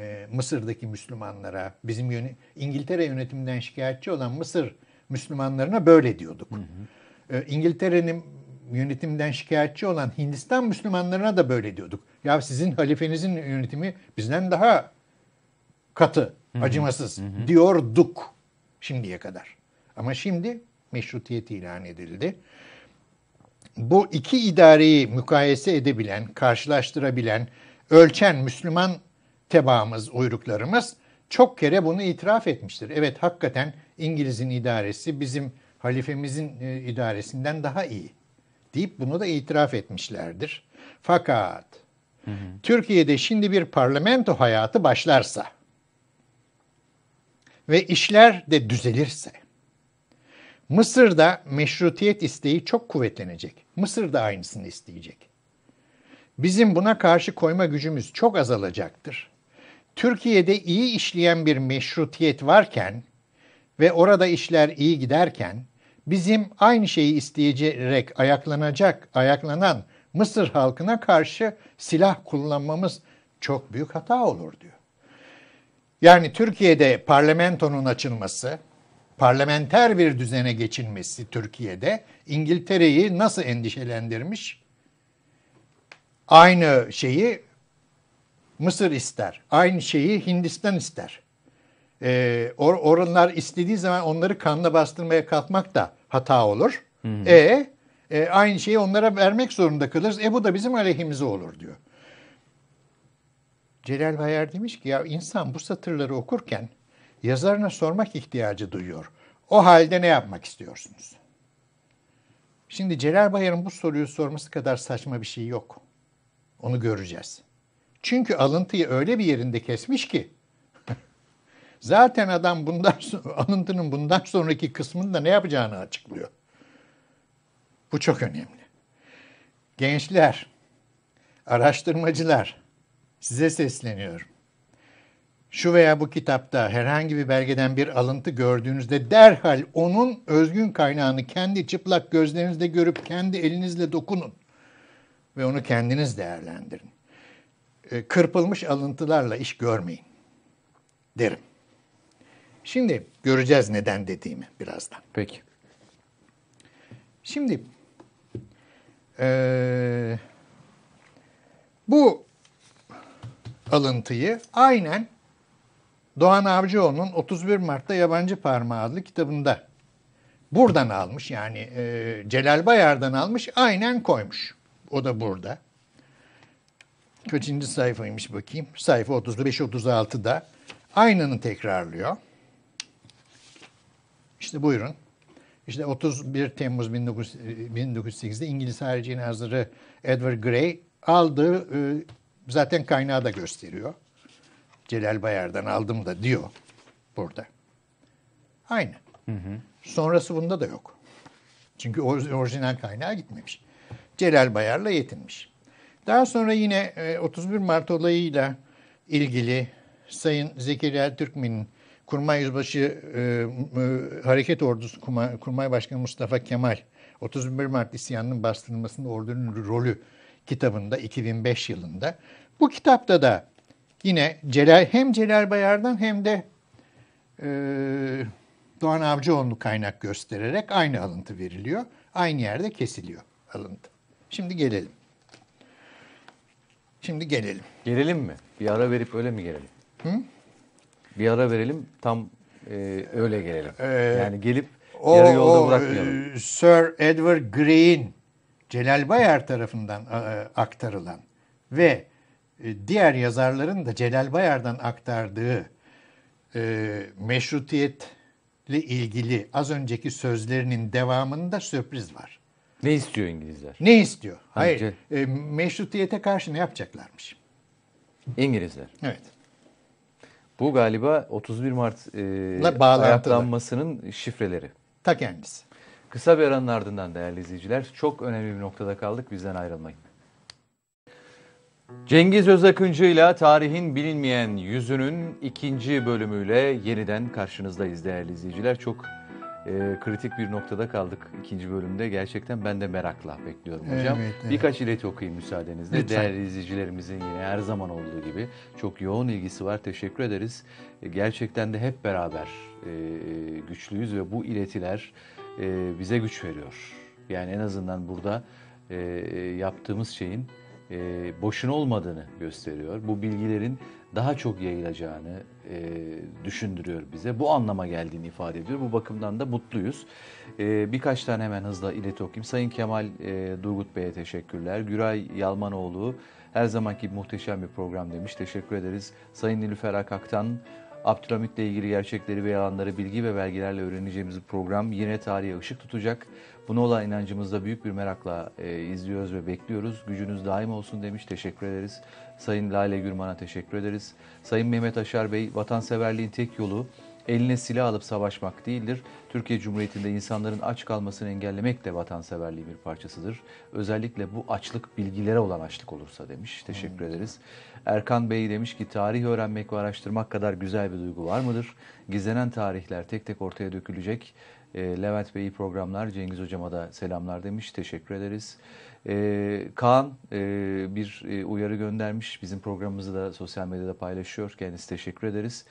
e, Mısır'daki Müslümanlara, bizim yöne, İngiltere yönetiminden şikayetçi olan Mısır Müslümanlarına böyle diyorduk. Hı hı. E, İngiltere'nin yönetimden şikayetçi olan Hindistan Müslümanlarına da böyle diyorduk. Ya sizin halifenizin yönetimi bizden daha katı, Hı-hı. acımasız Hı-hı. diyorduk şimdiye kadar. Ama şimdi meşrutiyet ilan edildi. Bu iki idareyi mukayese edebilen, karşılaştırabilen, ölçen Müslüman tebaamız, uyruklarımız çok kere bunu itiraf etmiştir. Evet hakikaten İngiliz'in idaresi bizim halifemizin e, idaresinden daha iyi deyip bunu da itiraf etmişlerdir. Fakat hı hı. Türkiye'de şimdi bir parlamento hayatı başlarsa ve işler de düzelirse Mısır'da meşrutiyet isteği çok kuvvetlenecek. Mısır da aynısını isteyecek. Bizim buna karşı koyma gücümüz çok azalacaktır. Türkiye'de iyi işleyen bir meşrutiyet varken ve orada işler iyi giderken bizim aynı şeyi isteyerek ayaklanacak, ayaklanan Mısır halkına karşı silah kullanmamız çok büyük hata olur diyor. Yani Türkiye'de parlamentonun açılması, parlamenter bir düzene geçilmesi Türkiye'de İngiltere'yi nasıl endişelendirmiş? Aynı şeyi Mısır ister. Aynı şeyi Hindistan ister. E, or, oralar istediği zaman onları kanla bastırmaya kalkmak da hata olur. E, e aynı şeyi onlara vermek zorunda kalırız. E bu da bizim aleyhimize olur diyor. Celal Bayar demiş ki ya insan bu satırları okurken yazarına sormak ihtiyacı duyuyor. O halde ne yapmak istiyorsunuz? Şimdi Celal Bayar'ın bu soruyu sorması kadar saçma bir şey yok. Onu göreceğiz. Çünkü alıntıyı öyle bir yerinde kesmiş ki zaten adam bundan alıntının bundan sonraki kısmında ne yapacağını açıklıyor. Bu çok önemli. Gençler, araştırmacılar size sesleniyorum. Şu veya bu kitapta herhangi bir belgeden bir alıntı gördüğünüzde derhal onun özgün kaynağını kendi çıplak gözlerinizle görüp kendi elinizle dokunun ve onu kendiniz değerlendirin. E, kırpılmış alıntılarla iş görmeyin derim. Şimdi göreceğiz neden dediğimi birazdan. Peki. Şimdi e, bu alıntıyı aynen Doğan Avcıoğlu'nun 31 Mart'ta Yabancı Parmağı adlı kitabında buradan almış yani e, Celal Bayar'dan almış aynen koymuş. O da burada kaçıncı sayfaymış bakayım. Sayfa 35-36'da aynını tekrarlıyor. İşte buyurun. İşte 31 Temmuz 1908'de e, İngiliz harici Nazırı Edward Grey aldığı e, zaten kaynağı da gösteriyor. Celal Bayar'dan aldım da diyor burada. Aynı. Hı hı. Sonrası bunda da yok. Çünkü orijinal kaynağa gitmemiş. Celal Bayar'la yetinmiş. Daha sonra yine 31 e, Mart olayıyla ilgili Sayın Zekeriya Türkmen'in Kurmay Yüzbaşı e, e, Hareket Ordusu Kurmay, Başkanı Mustafa Kemal 31 Mart isyanının bastırılmasında ordunun rolü kitabında 2005 yılında. Bu kitapta da yine Celal, hem Celal Bayar'dan hem de e, Doğan Avcıoğlu'nu kaynak göstererek aynı alıntı veriliyor. Aynı yerde kesiliyor alıntı. Şimdi gelelim. Şimdi gelelim. Gelelim mi? Bir ara verip öyle mi gelelim? Hı? Bir ara verelim tam e, öyle gelelim. Ee, yani gelip o, yarı yolda o, bırakmayalım. E, Sir Edward Green Celal Bayar tarafından e, e, aktarılan ve diğer yazarların da Celal Bayar'dan aktardığı e, meşrutiyetle ilgili az önceki sözlerinin devamında sürpriz var. Ne istiyor İngilizler? Ne istiyor? Hani Hayır. Hangi? E, meşrutiyete karşı ne yapacaklarmış? İngilizler. Evet. Bu galiba 31 Mart e, ayaklanmasının şifreleri. Ta kendisi. Kısa bir aranın ardından değerli izleyiciler çok önemli bir noktada kaldık. Bizden ayrılmayın. Cengiz Özakıncı ile Tarihin Bilinmeyen Yüzünün ikinci bölümüyle yeniden karşınızdayız değerli izleyiciler. Çok e, kritik bir noktada kaldık ikinci bölümde. Gerçekten ben de merakla bekliyorum hocam. evet. Birkaç ileti okuyayım müsaadenizle. Lütfen. Değerli izleyicilerimizin yine her zaman olduğu gibi çok yoğun ilgisi var. Teşekkür ederiz. E, gerçekten de hep beraber e, e, güçlüyüz ve bu iletiler e, bize güç veriyor. Yani en azından burada e, e yaptığımız şeyin e, boşuna olmadığını gösteriyor. Bu bilgilerin daha çok yayılacağını e, düşündürüyor bize. Bu anlama geldiğini ifade ediyor. Bu bakımdan da mutluyuz. E, birkaç tane hemen hızla ileti okuyayım. Sayın Kemal e, Durgut Bey'e teşekkürler. Güray Yalmanoğlu her zamanki muhteşem bir program demiş. Teşekkür ederiz. Sayın Nilüfer Akak'tan Abdülhamit'le ilgili gerçekleri ve yalanları bilgi ve belgelerle öğreneceğimiz bir program yine tarihe ışık tutacak. Buna olan inancımızda büyük bir merakla e, izliyoruz ve bekliyoruz. Gücünüz daim olsun demiş. Teşekkür ederiz. Sayın Lale Gürman'a teşekkür ederiz. Sayın Mehmet Aşar Bey, vatanseverliğin tek yolu eline silah alıp savaşmak değildir. Türkiye Cumhuriyeti'nde insanların aç kalmasını engellemek de vatanseverliğin bir parçasıdır. Özellikle bu açlık bilgilere olan açlık olursa demiş. Teşekkür evet. ederiz. Erkan Bey demiş ki tarih öğrenmek ve araştırmak kadar güzel bir duygu var mıdır? Gizlenen tarihler tek tek ortaya dökülecek. Ee, Levent Bey iyi programlar. Cengiz Hocama da selamlar demiş. Teşekkür ederiz. Ee, Kaan e, bir e, uyarı göndermiş. Bizim programımızı da sosyal medyada paylaşıyor. Kendisi teşekkür ederiz.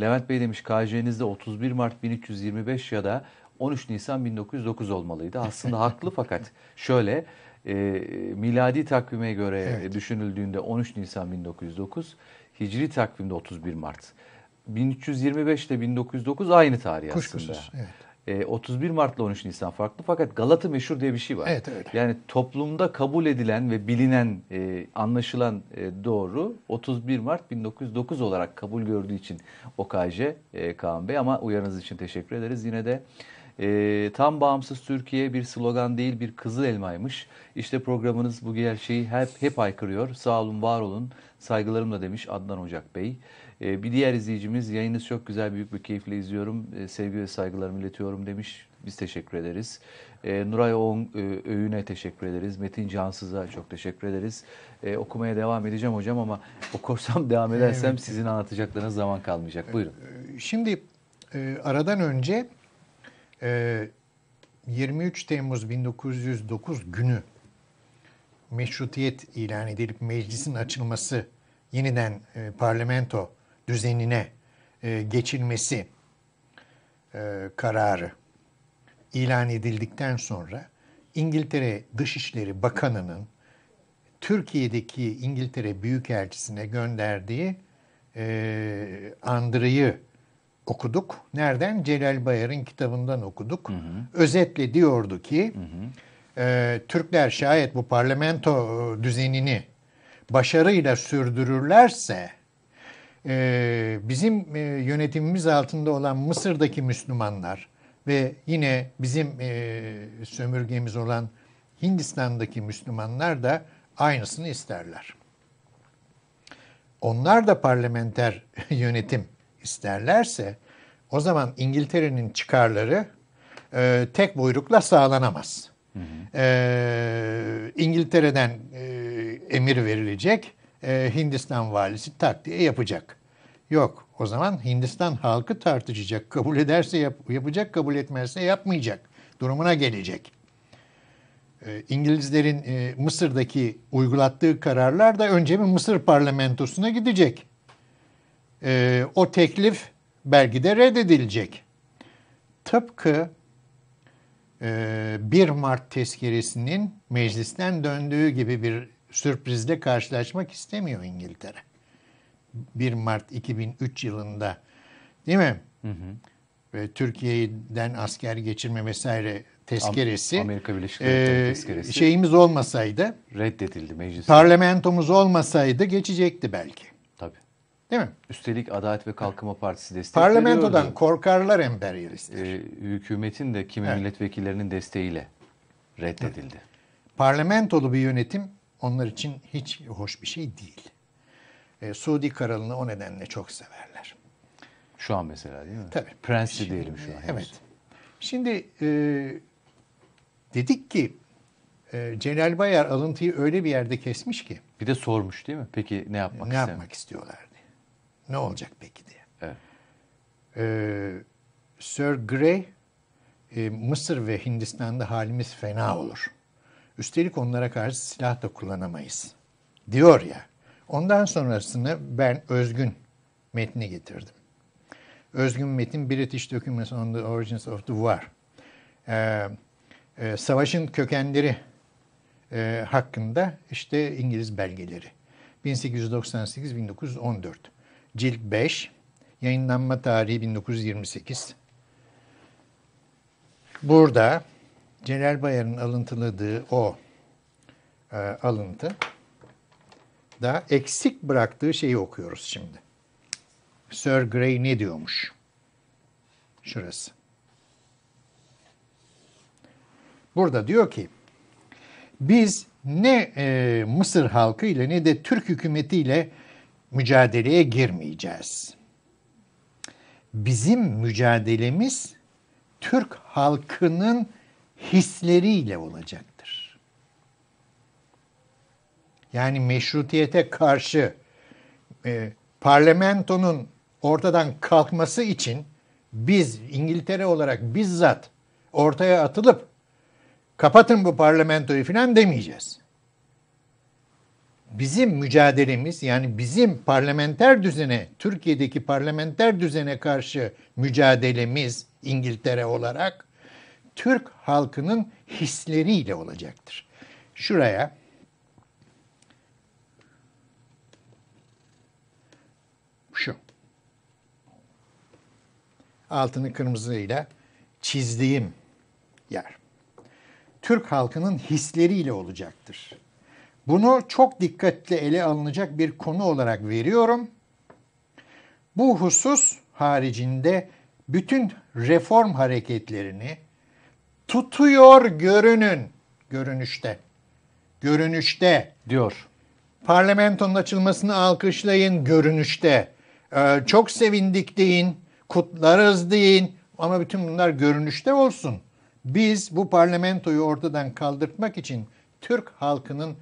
Levent Bey demiş KJ'nizde 31 Mart 1325 ya da 13 Nisan 1909 olmalıydı. Aslında haklı fakat şöyle e, miladi takvime göre evet. düşünüldüğünde 13 Nisan 1909, Hicri takvimde 31 Mart. 1325 ile 1909 aynı tarih Kuşkusuz, aslında. Kuşkusuz, evet. 31 ee, Mart'la 13 Nisan farklı fakat Galata meşhur diye bir şey var. Evet, evet. Yani toplumda kabul edilen ve bilinen, e, anlaşılan e, doğru 31 Mart 1909 olarak kabul gördüğü için OKJ e, Kaan Bey ama uyarınız için teşekkür ederiz. Yine de e, tam bağımsız Türkiye bir slogan değil bir kızıl elmaymış. İşte programınız bu gerçeği hep hep aykırıyor. Sağ olun, var olun. Saygılarımla demiş Adnan Ocak Bey. Ee, bir diğer izleyicimiz yayınız çok güzel büyük bir keyifle izliyorum. Ee, sevgi ve saygılarımı iletiyorum demiş. Biz teşekkür ederiz. Ee, Nuray Oğun e, Öğün'e teşekkür ederiz. Metin Cansız'a çok teşekkür ederiz. okumaya devam edeceğim hocam ama okursam devam edersem evet. sizin anlatacaklarınız zaman kalmayacak. Buyurun. Şimdi e, aradan önce 23 e, Temmuz 1909 günü meşrutiyet ilan edilip meclisin açılması yeniden e, parlamento düzenine e, geçilmesi e, kararı ilan edildikten sonra İngiltere Dışişleri Bakanı'nın Türkiye'deki İngiltere Büyükelçisi'ne gönderdiği e, andırıyı okuduk. Nereden? Celal Bayar'ın kitabından okuduk. Hı hı. Özetle diyordu ki hı hı. E, Türkler şayet bu parlamento e, düzenini başarıyla sürdürürlerse ee, bizim e, yönetimimiz altında olan Mısır'daki Müslümanlar ve yine bizim e, sömürgemiz olan Hindistan'daki Müslümanlar da aynısını isterler. Onlar da parlamenter yönetim isterlerse o zaman İngiltere'nin çıkarları e, tek buyrukla sağlanamaz. Hı hı. E, İngiltere'den e, emir verilecek e, Hindistan valisi tak yapacak. Yok o zaman Hindistan halkı tartışacak. Kabul ederse yap, yapacak, kabul etmezse yapmayacak. Durumuna gelecek. E, İngilizlerin e, Mısır'daki uygulattığı kararlar da önce bir Mısır parlamentosuna gidecek. E, o teklif belki de reddedilecek. Tıpkı 1 e, Mart tezkeresinin meclisten döndüğü gibi bir sürprizle karşılaşmak istemiyor İngiltere. 1 Mart 2003 yılında değil mi? Hı hı. Ve Türkiye'den asker geçirme vesaire tezkeresi. Amerika Birleşik Devletleri e, Şeyimiz olmasaydı. Reddedildi meclis. Parlamentomuz olmasaydı geçecekti belki. Tabii. Değil mi? Üstelik Adalet ve Kalkınma Partisi destek Parlamentodan korkarlar emperyalistler. E, hükümetin de kimi evet. milletvekillerinin desteğiyle reddedildi. Evet. Parlamentolu bir yönetim onlar için hiç hoş bir şey değil. E, Suudi Kralı'nı o nedenle çok severler. Şu an mesela değil mi? Tabii. Prensi Şimdi, diyelim şu an. Evet. Şimdi e, dedik ki e, Celal Bayar alıntıyı öyle bir yerde kesmiş ki. Bir de sormuş değil mi? Peki ne yapmak Ne yapmak istiyorlardı? Ne olacak peki diye. Evet. E, Sir Grey e, Mısır ve Hindistan'da halimiz fena olur. Üstelik onlara karşı silah da kullanamayız. Diyor ya. Ondan sonrasını ben özgün metni getirdim. Özgün metin British Documents on the Origins of the War. Ee, e, savaşın kökenleri e, hakkında işte İngiliz belgeleri. 1898-1914. Cilt 5. Yayınlanma tarihi 1928. Burada Celal Bayar'ın alıntıladığı o e, alıntı da eksik bıraktığı şeyi okuyoruz şimdi. Sir Grey ne diyormuş? Şurası. Burada diyor ki biz ne e, Mısır halkı ile ne de Türk hükümeti ile mücadeleye girmeyeceğiz. Bizim mücadelemiz Türk halkının hisleriyle olacaktır. Yani meşrutiyete karşı e, parlamentonun ortadan kalkması için biz İngiltere olarak bizzat ortaya atılıp kapatın bu parlamentoyu filan demeyeceğiz. Bizim mücadelemiz yani bizim parlamenter düzene, Türkiye'deki parlamenter düzene karşı mücadelemiz İngiltere olarak Türk halkının hisleriyle olacaktır. Şuraya şu altını kırmızıyla çizdiğim yer. Türk halkının hisleriyle olacaktır. Bunu çok dikkatli ele alınacak bir konu olarak veriyorum. Bu husus haricinde bütün reform hareketlerini tutuyor görünün görünüşte. Görünüşte diyor. Parlamentonun açılmasını alkışlayın görünüşte. Ee, çok sevindik deyin, kutlarız deyin ama bütün bunlar görünüşte olsun. Biz bu parlamentoyu ortadan kaldırtmak için Türk halkının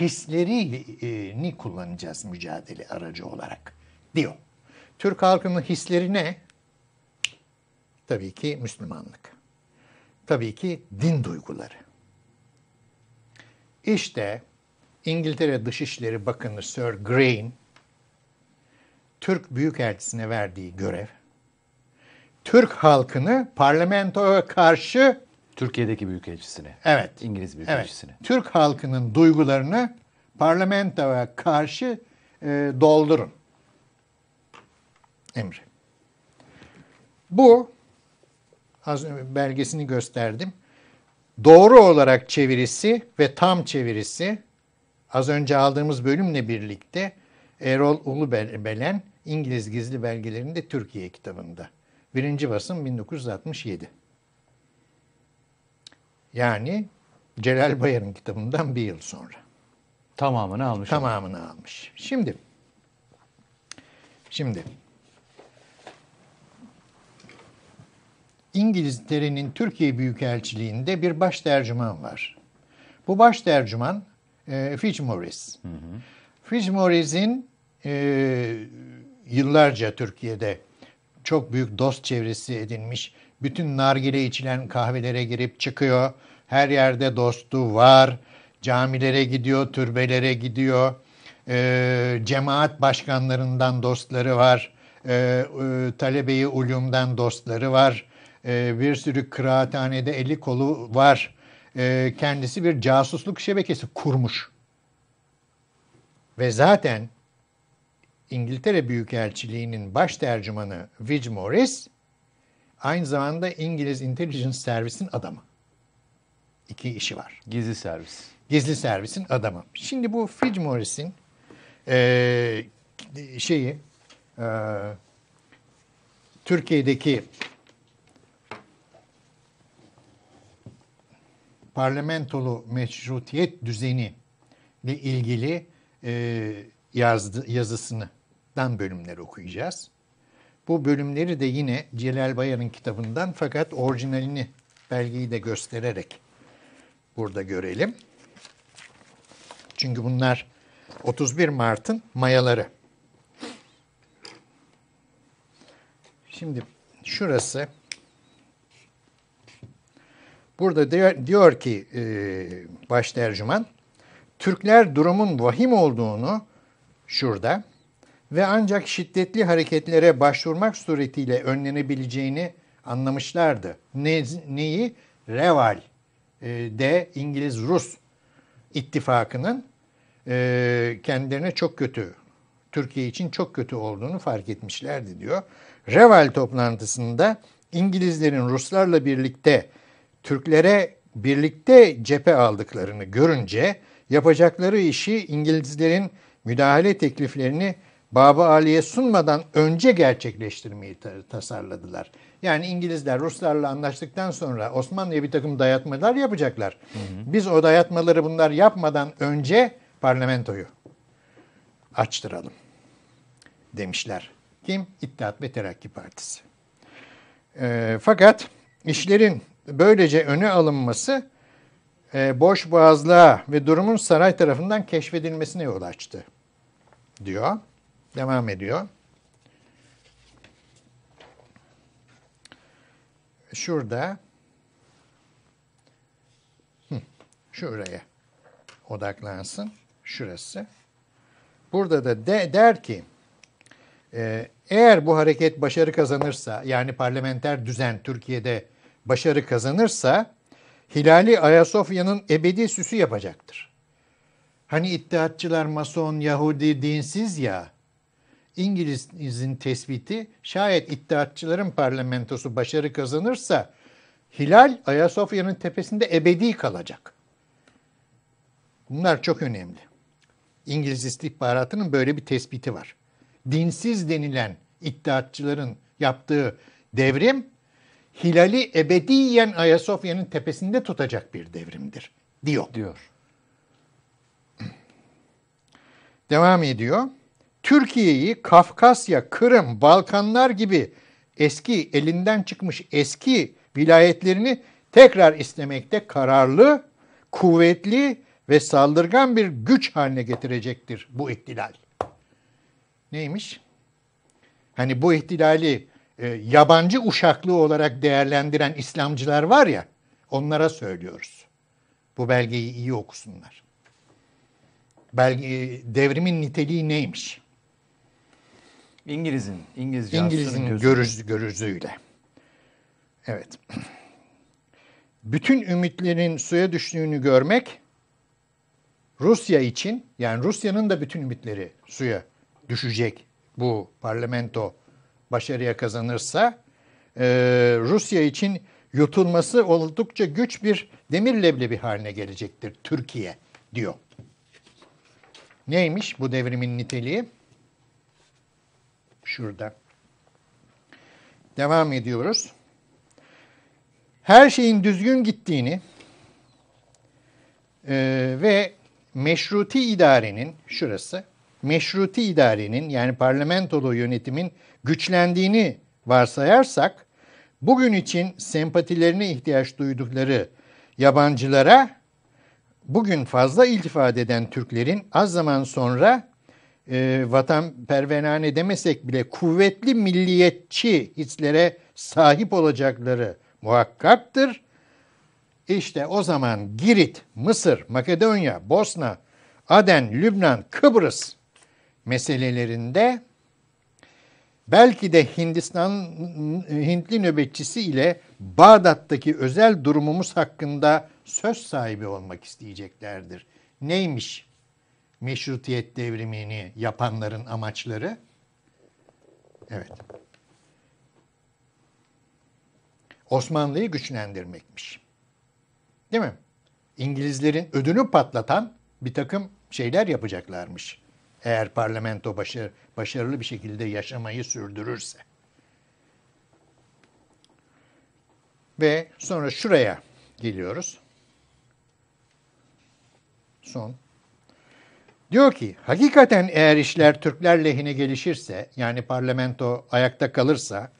hislerini e, kullanacağız mücadele aracı olarak diyor. Türk halkının hisleri ne? Tabii ki Müslümanlık. Tabii ki din duyguları. İşte İngiltere Dışişleri Bakanı Sir Green Türk Büyükelçisi'ne verdiği görev, Türk halkını parlamentoya karşı Türkiye'deki büyükelçisine. Evet. İngiliz büyükelçisine. Evet. Türk halkının duygularını parlamentoya karşı e, doldurun. Emri. Bu belgesini gösterdim. Doğru olarak çevirisi ve tam çevirisi az önce aldığımız bölümle birlikte Erol Ulubelen İngiliz Gizli Belgelerinde Türkiye kitabında. Birinci basım 1967. Yani Celal Bayar'ın kitabından bir yıl sonra. Tamamını almış. Tamamını almış. Şimdi. Şimdi. İngilizlerin Türkiye Büyükelçiliği'nde bir baş tercüman var. Bu baş tercüman e, Fitch Morris. Hı hı. Fitch Morris'in e, yıllarca Türkiye'de çok büyük dost çevresi edinmiş, bütün nargile içilen kahvelere girip çıkıyor, her yerde dostu var, camilere gidiyor, türbelere gidiyor, e, cemaat başkanlarından dostları var, e, e, talebe ulumdan dostları var, e, bir sürü kıraathanede eli kolu var. E, kendisi bir casusluk şebekesi kurmuş. Ve zaten İngiltere Büyükelçiliği'nin baş tercümanı Vig Morris aynı zamanda İngiliz Intelligence Servis'in adamı. İki işi var. Gizli servis. Gizli servisin adamı. Şimdi bu Vig Morris'in e, şeyi e, Türkiye'deki parlamentolu meşrutiyet düzeni ile ilgili e, yazdı, yazısından bölümler okuyacağız. Bu bölümleri de yine Celal Bayar'ın kitabından fakat orijinalini belgeyi de göstererek burada görelim. Çünkü bunlar 31 Mart'ın mayaları. Şimdi şurası Burada diyor, diyor ki e, baş tercüman, Türkler durumun vahim olduğunu şurada ve ancak şiddetli hareketlere başvurmak suretiyle önlenebileceğini anlamışlardı. Ne, neyi? Reval e, de İngiliz-Rus ittifakının e, kendilerine çok kötü, Türkiye için çok kötü olduğunu fark etmişlerdi diyor. Reval toplantısında İngilizlerin Ruslarla birlikte Türklere birlikte cephe aldıklarını görünce yapacakları işi İngilizlerin müdahale tekliflerini Baba Ali'ye sunmadan önce gerçekleştirmeyi tasarladılar. Yani İngilizler Ruslarla anlaştıktan sonra Osmanlı'ya bir takım dayatmalar yapacaklar. Hı hı. Biz o dayatmaları bunlar yapmadan önce parlamentoyu açtıralım demişler. Kim? İttihat ve Terakki Partisi. E, fakat işlerin Böylece öne alınması e, boş boğazlığa ve durumun saray tarafından keşfedilmesine yol açtı diyor. Devam ediyor. Şurada şuraya odaklansın. Şurası. Burada da de, der ki e, eğer bu hareket başarı kazanırsa yani parlamenter düzen Türkiye'de başarı kazanırsa Hilali Ayasofya'nın ebedi süsü yapacaktır. Hani iddiatçılar mason, Yahudi, dinsiz ya. İngiliz'in tespiti şayet iddiatçıların parlamentosu başarı kazanırsa hilal Ayasofya'nın tepesinde ebedi kalacak. Bunlar çok önemli. İngiliz istihbaratının böyle bir tespiti var. Dinsiz denilen iddiatçıların yaptığı devrim hilali ebediyen Ayasofya'nın tepesinde tutacak bir devrimdir diyor. Diyor. Devam ediyor. Türkiye'yi Kafkasya, Kırım, Balkanlar gibi eski elinden çıkmış eski vilayetlerini tekrar istemekte kararlı, kuvvetli ve saldırgan bir güç haline getirecektir bu ihtilal. Neymiş? Hani bu ihtilali e, yabancı uşaklığı olarak değerlendiren İslamcılar var ya onlara söylüyoruz. Bu belgeyi iyi okusunlar. Belge, devrimin niteliği neymiş? İngiliz'in, İngiliz İngiliz'in görüz, görüzüyle. Evet. Bütün ümitlerin suya düştüğünü görmek Rusya için yani Rusya'nın da bütün ümitleri suya düşecek bu parlamento başarıya kazanırsa e, Rusya için yutulması oldukça güç bir demir leblebi haline gelecektir Türkiye diyor. Neymiş bu devrimin niteliği? Şurada. Devam ediyoruz. Her şeyin düzgün gittiğini e, ve meşruti idarenin, şurası, meşruti idarenin yani parlamentolu yönetimin güçlendiğini varsayarsak bugün için sempatilerine ihtiyaç duydukları yabancılara bugün fazla iltifat eden Türklerin az zaman sonra e, vatanpervenane demesek bile kuvvetli milliyetçi hislere sahip olacakları muhakkaktır. İşte o zaman Girit, Mısır, Makedonya, Bosna, Aden, Lübnan, Kıbrıs meselelerinde belki de Hindistan Hintli nöbetçisi ile Bağdat'taki özel durumumuz hakkında söz sahibi olmak isteyeceklerdir. Neymiş meşrutiyet devrimini yapanların amaçları? Evet. Osmanlı'yı güçlendirmekmiş. Değil mi? İngilizlerin ödünü patlatan bir takım şeyler yapacaklarmış eğer parlamento başarı, başarılı bir şekilde yaşamayı sürdürürse. Ve sonra şuraya geliyoruz. Son. Diyor ki hakikaten eğer işler Türkler lehine gelişirse yani parlamento ayakta kalırsa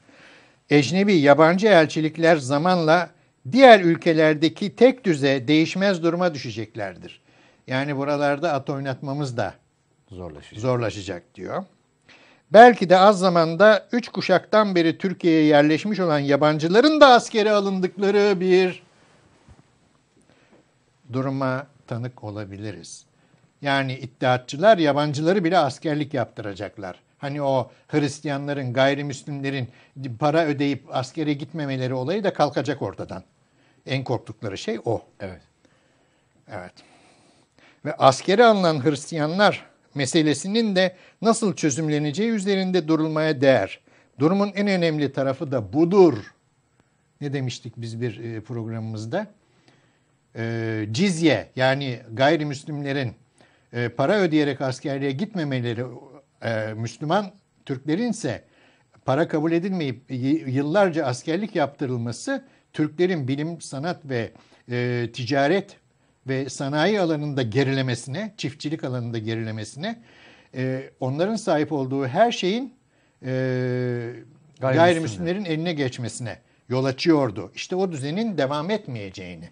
ecnebi yabancı elçilikler zamanla diğer ülkelerdeki tek düze değişmez duruma düşeceklerdir. Yani buralarda at oynatmamız da zorlaşacak. zorlaşacak diyor. Belki de az zamanda üç kuşaktan beri Türkiye'ye yerleşmiş olan yabancıların da askere alındıkları bir duruma tanık olabiliriz. Yani iddiatçılar yabancıları bile askerlik yaptıracaklar. Hani o Hristiyanların, gayrimüslimlerin para ödeyip askere gitmemeleri olayı da kalkacak ortadan. En korktukları şey o. Evet. Evet. Ve askere alınan Hristiyanlar meselesinin de nasıl çözümleneceği üzerinde durulmaya değer. Durumun en önemli tarafı da budur. Ne demiştik biz bir e, programımızda? E, cizye yani gayrimüslimlerin e, para ödeyerek askerliğe gitmemeleri Müslüman Türklerin ise para kabul edilmeyip yıllarca askerlik yaptırılması Türklerin bilim, sanat ve ticaret ve sanayi alanında gerilemesine, çiftçilik alanında gerilemesine e, onların sahip olduğu her şeyin e, gayrimüslimlerin eline geçmesine yol açıyordu. İşte o düzenin devam etmeyeceğini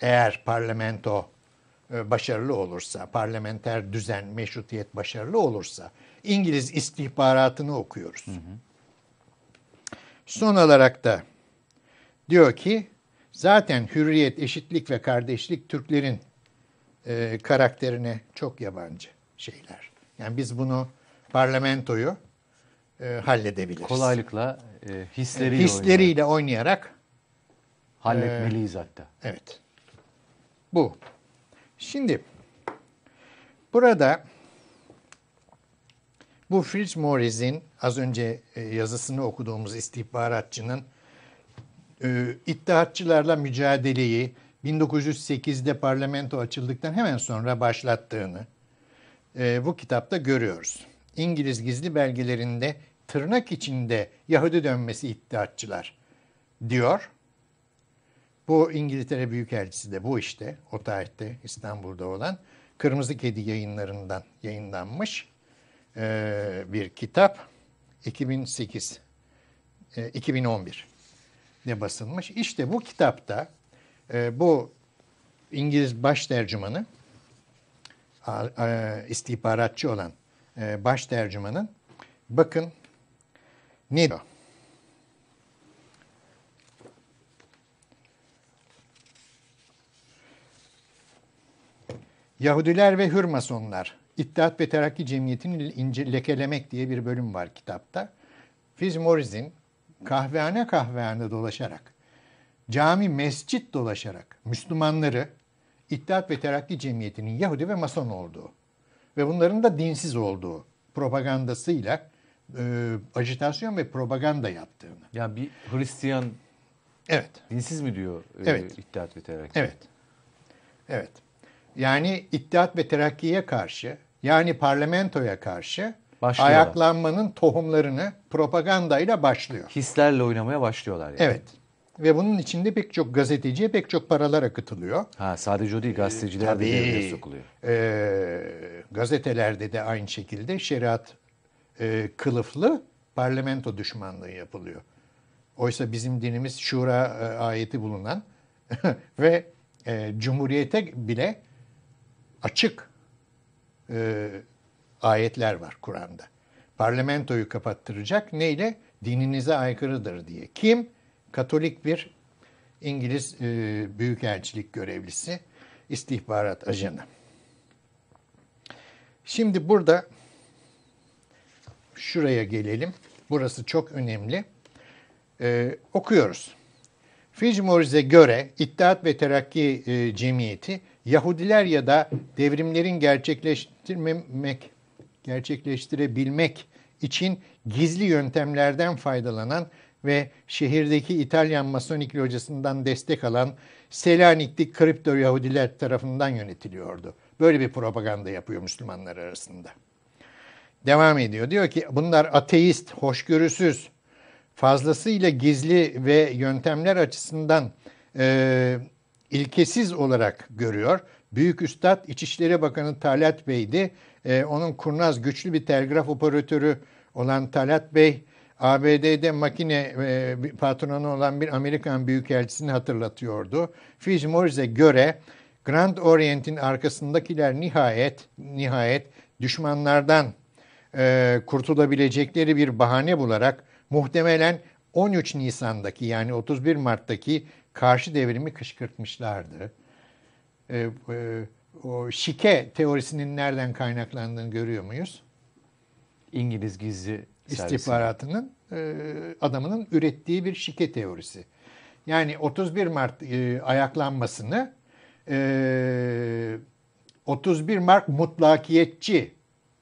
eğer parlamento e, başarılı olursa, parlamenter düzen, meşrutiyet başarılı olursa İngiliz istihbaratını okuyoruz. Hı hı. Son olarak da diyor ki Zaten hürriyet, eşitlik ve kardeşlik Türklerin e, karakterine çok yabancı şeyler. Yani biz bunu parlamentoyu e, halledebiliriz. Kolaylıkla e, hisleriyle, hisleriyle oynayarak, oynayarak e, halletmeliyiz e, hatta. Evet. Bu. Şimdi burada bu Fritz Morris'in az önce e, yazısını okuduğumuz istihbaratçının e, İttihatçılarla mücadeleyi 1908'de parlamento açıldıktan hemen sonra başlattığını e, bu kitapta görüyoruz. İngiliz gizli belgelerinde tırnak içinde Yahudi dönmesi iddiatçılar diyor. Bu İngiltere Büyükelçisi de bu işte o tarihte İstanbul'da olan Kırmızı Kedi yayınlarından yayınlanmış e, bir kitap 2008 e, 2011 ne basılmış. İşte bu kitapta e, bu İngiliz baş tercümanı a, a, istihbaratçı olan e, baş tercümanın bakın ne diyor? Yahudiler ve Hürmasonlar İttihat ve Terakki Cemiyeti'ni lekelemek diye bir bölüm var kitapta. Fiz Morris'in kahvehane kahvehane dolaşarak, cami mescit dolaşarak Müslümanları İttihat ve Terakki Cemiyeti'nin Yahudi ve Mason olduğu ve bunların da dinsiz olduğu propagandasıyla e, ajitasyon ve propaganda yaptığını. Yani bir Hristiyan evet. dinsiz mi diyor e, evet. İttihat ve Terakki? Evet. Evet. Yani İttihat ve Terakki'ye karşı yani parlamentoya karşı Başlıyorlar. ayaklanmanın tohumlarını propagandayla başlıyor. Hislerle oynamaya başlıyorlar yani. Evet. Ve bunun içinde pek çok gazeteciye pek çok paralar akıtılıyor. Ha sadece o değil gazeteciler ee, tabii, de devreye sokuluyor. E, gazetelerde de aynı şekilde şeriat e, kılıflı parlamento düşmanlığı yapılıyor. Oysa bizim dinimiz şura e, ayeti bulunan ve e, cumhuriyete bile açık e, ayetler var Kur'an'da. Parlamentoyu kapattıracak neyle? Dininize aykırıdır diye. Kim? Katolik bir İngiliz e, büyükelçilik görevlisi, istihbarat ajanı. Şimdi burada şuraya gelelim. Burası çok önemli. Ee, okuyoruz. Fijmoriz'e göre İttihat ve Terakki e, Cemiyeti Yahudiler ya da devrimlerin gerçekleştirmemek gerçekleştirebilmek için gizli yöntemlerden faydalanan ve şehirdeki İtalyan Masonik locasından destek alan Selanik'li kripto Yahudiler tarafından yönetiliyordu. Böyle bir propaganda yapıyor Müslümanlar arasında. Devam ediyor. Diyor ki bunlar ateist, hoşgörüsüz, fazlasıyla gizli ve yöntemler açısından e, ilkesiz olarak görüyor. Büyük Üstad İçişleri Bakanı Talat Bey'di e, onun kurnaz güçlü bir telgraf operatörü olan Talat Bey ABD'de makine e, patronu olan bir Amerikan büyükelçisini hatırlatıyordu. Fitzmaurice'e göre Grand Orient'in arkasındakiler nihayet nihayet düşmanlardan e, kurtulabilecekleri bir bahane bularak muhtemelen 13 Nisan'daki yani 31 Mart'taki karşı devrimi kışkırtmışlardı. E, e, o şike teorisinin nereden kaynaklandığını görüyor muyuz? İngiliz gizli servisi. istihbaratının e, adamının ürettiği bir şike teorisi. Yani 31 Mart e, ayaklanmasını e, 31 Mart mutlakiyetçi,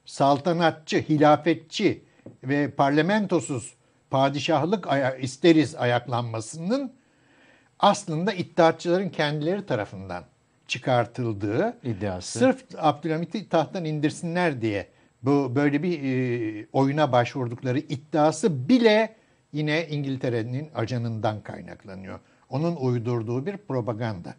saltanatçı, hilafetçi ve parlamentosuz padişahlık aya isteriz ayaklanmasının aslında iddiatçıların kendileri tarafından çıkartıldığı iddiası. Sırf Abdülhamit'i tahttan indirsinler diye bu böyle bir e, oyuna başvurdukları iddiası bile yine İngiltere'nin acanından kaynaklanıyor. Onun uydurduğu bir propaganda.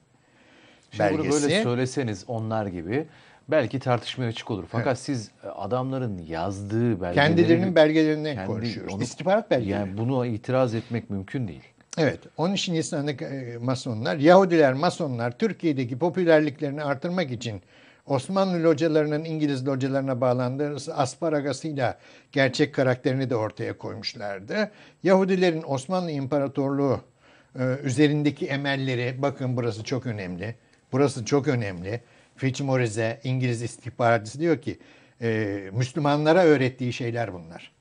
Şimdi belgesi. bunu böyle söyleseniz onlar gibi belki tartışmaya açık olur. Fakat evet. siz e, adamların yazdığı belgelerini Kendilerinin belgelerinden kendi, konuşuyoruz. Onu, İstihbarat belgeleri. Yani bunu itiraz etmek mümkün değil. Evet, onun için İslam'daki e, masonlar, Yahudiler, masonlar Türkiye'deki popülerliklerini artırmak için Osmanlı localarının İngiliz localarına bağlandığı asparagasıyla gerçek karakterini de ortaya koymuşlardı. Yahudilerin Osmanlı İmparatorluğu e, üzerindeki emelleri, bakın burası çok önemli, burası çok önemli. Fitzmaurice, İngiliz istihbaratçısı diyor ki, e, Müslümanlara öğrettiği şeyler bunlar.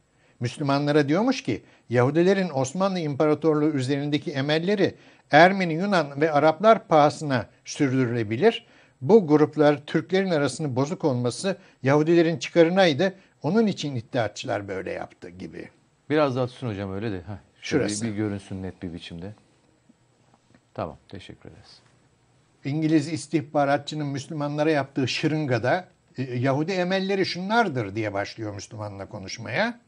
Müslümanlara diyormuş ki Yahudilerin Osmanlı İmparatorluğu üzerindeki emelleri Ermeni, Yunan ve Araplar pahasına sürdürülebilir. Bu gruplar Türklerin arasını bozuk olması Yahudilerin çıkarınaydı. Onun için iddiatçılar böyle yaptı gibi. Biraz daha tutsun hocam öyle de. Heh, Şurası. Bir görünsün net bir biçimde. Tamam teşekkür ederiz. İngiliz istihbaratçının Müslümanlara yaptığı şırıngada e, Yahudi emelleri şunlardır diye başlıyor Müslümanla konuşmaya.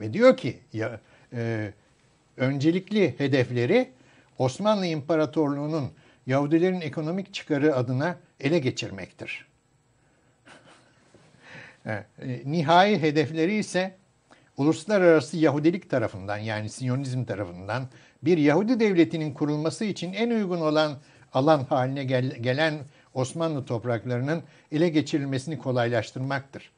Ve diyor ki ya, e, öncelikli hedefleri Osmanlı İmparatorluğu'nun Yahudilerin ekonomik çıkarı adına ele geçirmektir. E, e, nihai hedefleri ise uluslararası Yahudilik tarafından yani Siyonizm tarafından bir Yahudi devletinin kurulması için en uygun olan alan haline gel, gelen Osmanlı topraklarının ele geçirilmesini kolaylaştırmaktır.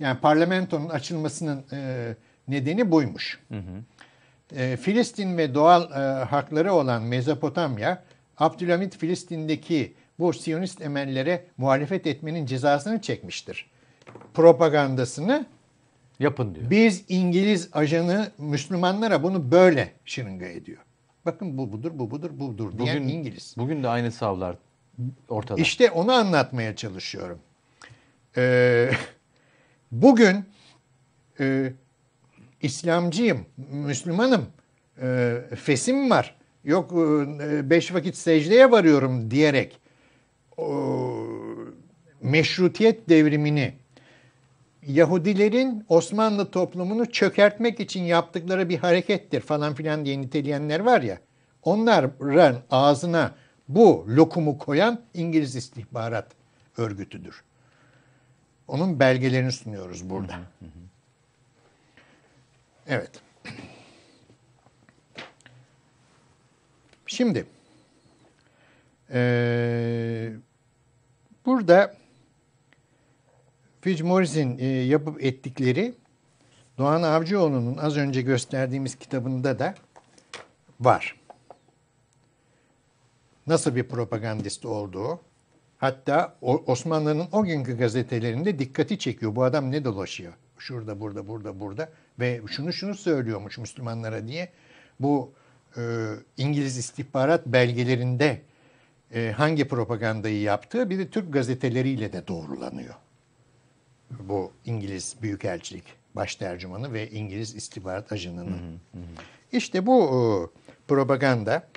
Yani parlamentonun açılmasının e, nedeni buymuş. Hı hı. E, Filistin ve doğal e, hakları olan Mezopotamya, Abdülhamit Filistin'deki bu Siyonist emellere muhalefet etmenin cezasını çekmiştir. Propagandasını yapın diyor. Biz İngiliz ajanı Müslümanlara bunu böyle şırınga ediyor. Bakın bu budur, bu budur, bu budur bugün, İngiliz. Bugün de aynı savlar ortada. İşte onu anlatmaya çalışıyorum. Ee, bugün e, İslamcıyım, Müslümanım, e, fesim var, yok e, beş vakit secdeye varıyorum diyerek o, meşrutiyet devrimini Yahudilerin Osmanlı toplumunu çökertmek için yaptıkları bir harekettir falan filan diye niteleyenler var ya. Onların ağzına bu lokumu koyan İngiliz istihbarat örgütüdür. Onun belgelerini sunuyoruz burada. Hı hı hı. Evet. Şimdi e, burada Fitch e, yapıp ettikleri Doğan Avcıoğlu'nun az önce gösterdiğimiz kitabında da var. Nasıl bir propagandist olduğu, hatta Osmanlı'nın o günkü gazetelerinde dikkati çekiyor. Bu adam ne dolaşıyor? Şurada, burada, burada, burada ve şunu şunu söylüyormuş Müslümanlara diye bu e, İngiliz istihbarat belgelerinde e, hangi propagandayı yaptığı bir de Türk gazeteleriyle de doğrulanıyor. Bu İngiliz Büyükelçilik baş tercümanı ve İngiliz istihbarat ajanının. Hı hı hı. İşte bu e, propaganda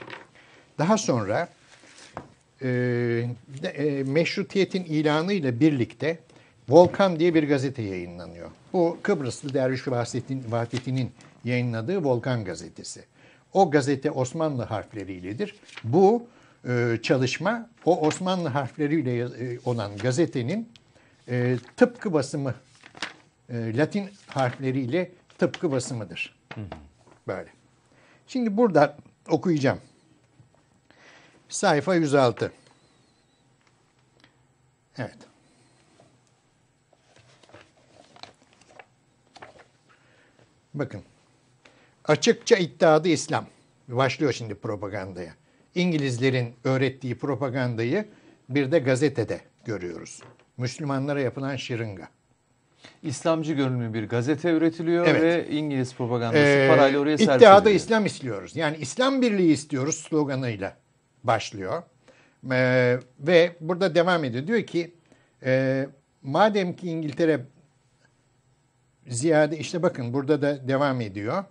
daha sonra e, e, meşrutiyetin ilanı ile birlikte Volkan diye bir gazete yayınlanıyor. Bu Kıbrıslı Derviş Vahdettin'in yayınladığı Volkan gazetesi. O gazete Osmanlı harfleriyledir. Bu e, çalışma o Osmanlı harfleriyle e, olan gazetenin e, tıpkı basımı e, Latin harfleriyle tıpkı basımıdır. Böyle. Şimdi burada okuyacağım. Sayfa 106. Evet. Bakın. Açıkça iddiadı İslam. Başlıyor şimdi propagandaya. İngilizlerin öğrettiği propagandayı bir de gazetede görüyoruz. Müslümanlara yapılan şırınga. İslamcı görünümlü bir gazete üretiliyor evet. ve İngiliz propagandası ee, parayla oraya servis ediliyor. İddiada İslam istiyoruz. Yani İslam birliği istiyoruz sloganıyla başlıyor. Ee, ve burada devam ediyor. Diyor ki e, madem ki İngiltere ziyade işte bakın burada da devam ediyor.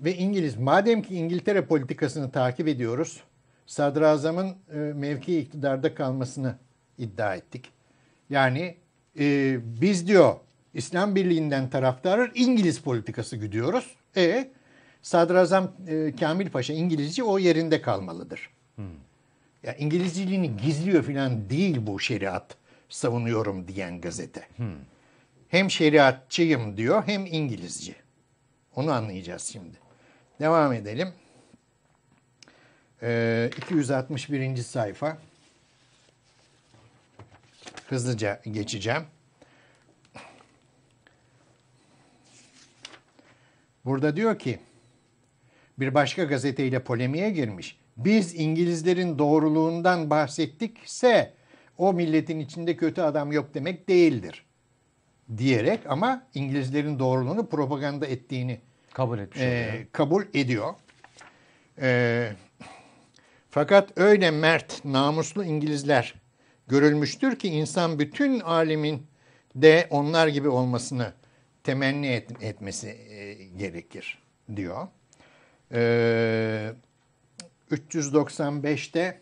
Ve İngiliz, madem ki İngiltere politikasını takip ediyoruz, sadrazamın e, mevki iktidarda kalmasını iddia ettik. Yani e, biz diyor İslam Birliği'nden taraftarır İngiliz politikası güdüyoruz. E sadrazam e, Kamil Paşa İngilizce o yerinde kalmalıdır. Hmm. Ya İngilizciliğini gizliyor filan değil bu şeriat savunuyorum diyen gazete. Hmm. Hem şeriatçıyım diyor hem İngilizci. Onu anlayacağız şimdi. Devam edelim. Ee, 261. sayfa. Hızlıca geçeceğim. Burada diyor ki bir başka gazeteyle polemiğe girmiş biz İngilizlerin doğruluğundan bahsettikse o milletin içinde kötü adam yok demek değildir diyerek ama İngilizlerin doğruluğunu propaganda ettiğini kabul etmiş e, kabul ediyor. E, fakat öyle mert, namuslu İngilizler görülmüştür ki insan bütün alemin de onlar gibi olmasını temenni et, etmesi e, gerekir diyor. E, 395'te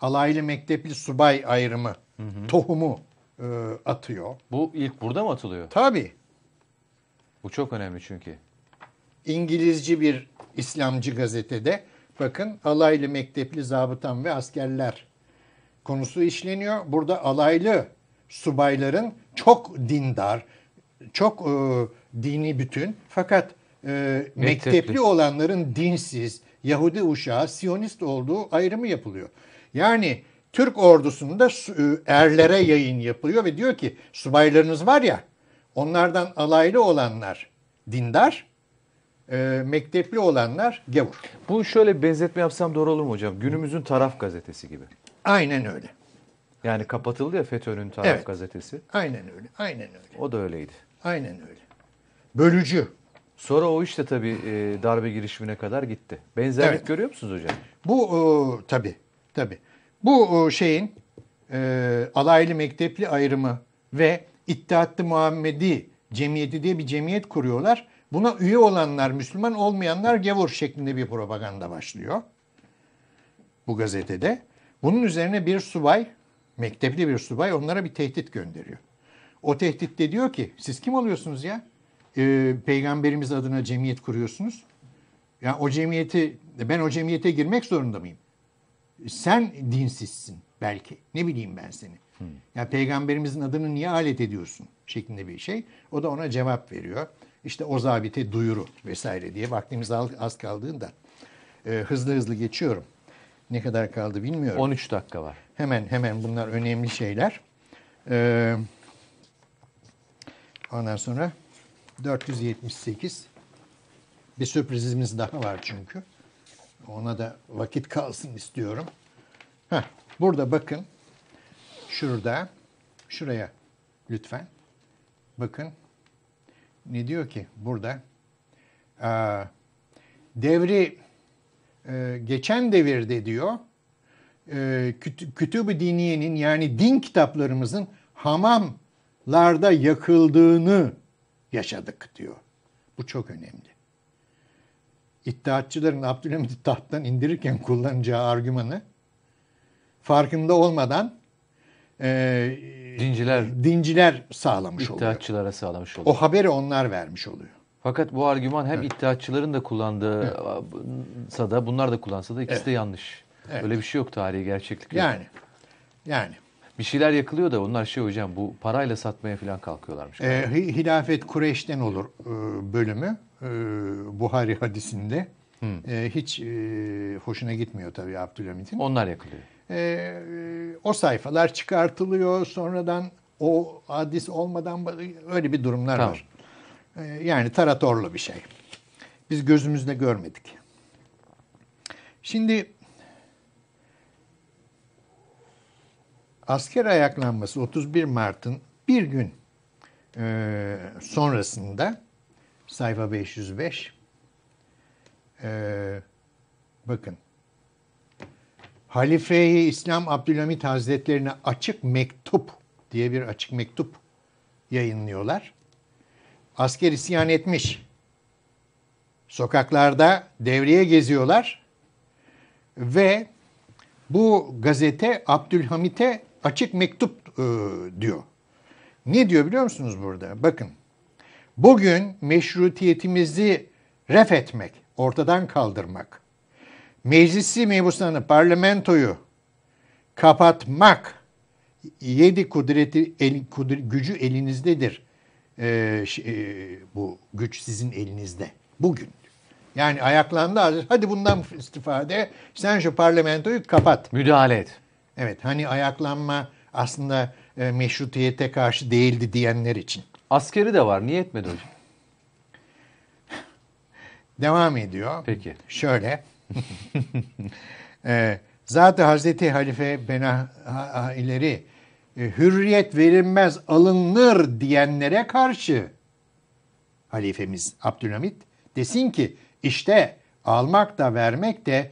alaylı mektepli subay ayrımı, hı hı. tohumu e, atıyor. Bu ilk burada mı atılıyor? Tabii. Bu çok önemli çünkü. İngilizci bir İslamcı gazetede bakın alaylı mektepli zabıtan ve askerler konusu işleniyor. Burada alaylı subayların çok dindar, çok e, dini bütün fakat e, mektepli. mektepli olanların dinsiz, Yahudi uşağı Siyonist olduğu ayrımı yapılıyor. Yani Türk ordusunda e, erlere yayın yapılıyor ve diyor ki subaylarınız var ya onlardan alaylı olanlar dindar, e, mektepli olanlar gevur. Bu şöyle benzetme yapsam doğru olur mu hocam? Günümüzün taraf gazetesi gibi. Aynen öyle. Yani kapatıldı ya FETÖ'nün taraf evet. gazetesi. Aynen öyle. Aynen öyle. O da öyleydi. Aynen öyle. Bölücü. Sonra o işte tabii e, darbe girişimine kadar gitti. Benzerlik evet. görüyor musunuz hocam? Bu e, tabii, tabii. Bu e, şeyin e, alaylı mektepli ayrımı ve İttihatlı Muhammedi Cemiyeti diye bir cemiyet kuruyorlar. Buna üye olanlar Müslüman olmayanlar gevur şeklinde bir propaganda başlıyor. Bu gazetede. Bunun üzerine bir subay, mektepli bir subay onlara bir tehdit gönderiyor. O tehditte diyor ki siz kim oluyorsunuz ya? e, peygamberimiz adına cemiyet kuruyorsunuz. yani o cemiyeti ben o cemiyete girmek zorunda mıyım? Sen dinsizsin belki. Ne bileyim ben seni. Hmm. Ya yani peygamberimizin adını niye alet ediyorsun şeklinde bir şey. O da ona cevap veriyor. İşte o zabite duyuru vesaire diye vaktimiz az kaldığında e, hızlı hızlı geçiyorum. Ne kadar kaldı bilmiyorum. 13 dakika var. Hemen hemen bunlar önemli şeyler. Ee, ondan sonra 478. Bir sürprizimiz daha var çünkü. Ona da vakit kalsın istiyorum. Heh, burada bakın. Şurada. Şuraya lütfen. Bakın. Ne diyor ki burada? Ee, devri e, geçen devirde diyor e, küt, kütüb-ü diniyenin yani din kitaplarımızın hamamlarda yakıldığını yaşadık diyor. Bu çok önemli. İttihatçıların Abdülhamid'i tahttan indirirken kullanacağı argümanı farkında olmadan e, dinciler dinciler sağlamış oluyor. İttihatçılara sağlamış oluyor. O haberi onlar vermiş oluyor. Fakat bu argüman hem evet. iddiatçıların da kullandığı evet. da bunlar da kullansa da ikisi evet. de yanlış. Evet. Öyle bir şey yok tarihi gerçeklik. Yok. Yani. Yani. Bir şeyler yakılıyor da onlar şey hocam bu parayla satmaya falan kalkıyorlarmış. E, Hilafet Kureyş'ten olur e, bölümü e, Buhari hadisinde. Hı. E, hiç e, hoşuna gitmiyor tabii Abdülhamit'in. Onlar yakılıyor. E, o sayfalar çıkartılıyor sonradan o hadis olmadan öyle bir durumlar tamam. var. E, yani taratorlu bir şey. Biz gözümüzle görmedik. Şimdi asker ayaklanması 31 Mart'ın bir gün e, sonrasında sayfa 505 e, bakın Halife-i İslam Abdülhamit Hazretlerine açık mektup diye bir açık mektup yayınlıyorlar. Asker isyan etmiş. Sokaklarda devreye geziyorlar ve bu gazete Abdülhamit'e açık mektup e, diyor. Ne diyor biliyor musunuz burada? Bakın. Bugün meşrutiyetimizi ref etmek, ortadan kaldırmak, meclisi mebusanı, parlamentoyu kapatmak, yedi kudreti, el, kudre, gücü elinizdedir. Ee, bu güç sizin elinizde. Bugün. Yani ayaklandı. Hadi bundan istifade sen şu parlamentoyu kapat. Müdahale et. Evet hani ayaklanma aslında e, meşrutiyete karşı değildi diyenler için. Askeri de var. Niye etmedi hocam? Devam ediyor. Peki. Şöyle. e, zaten Hazreti Halife Benahileri e, hürriyet verilmez alınır diyenlere karşı halifemiz Abdülhamit desin ki işte almak da vermek de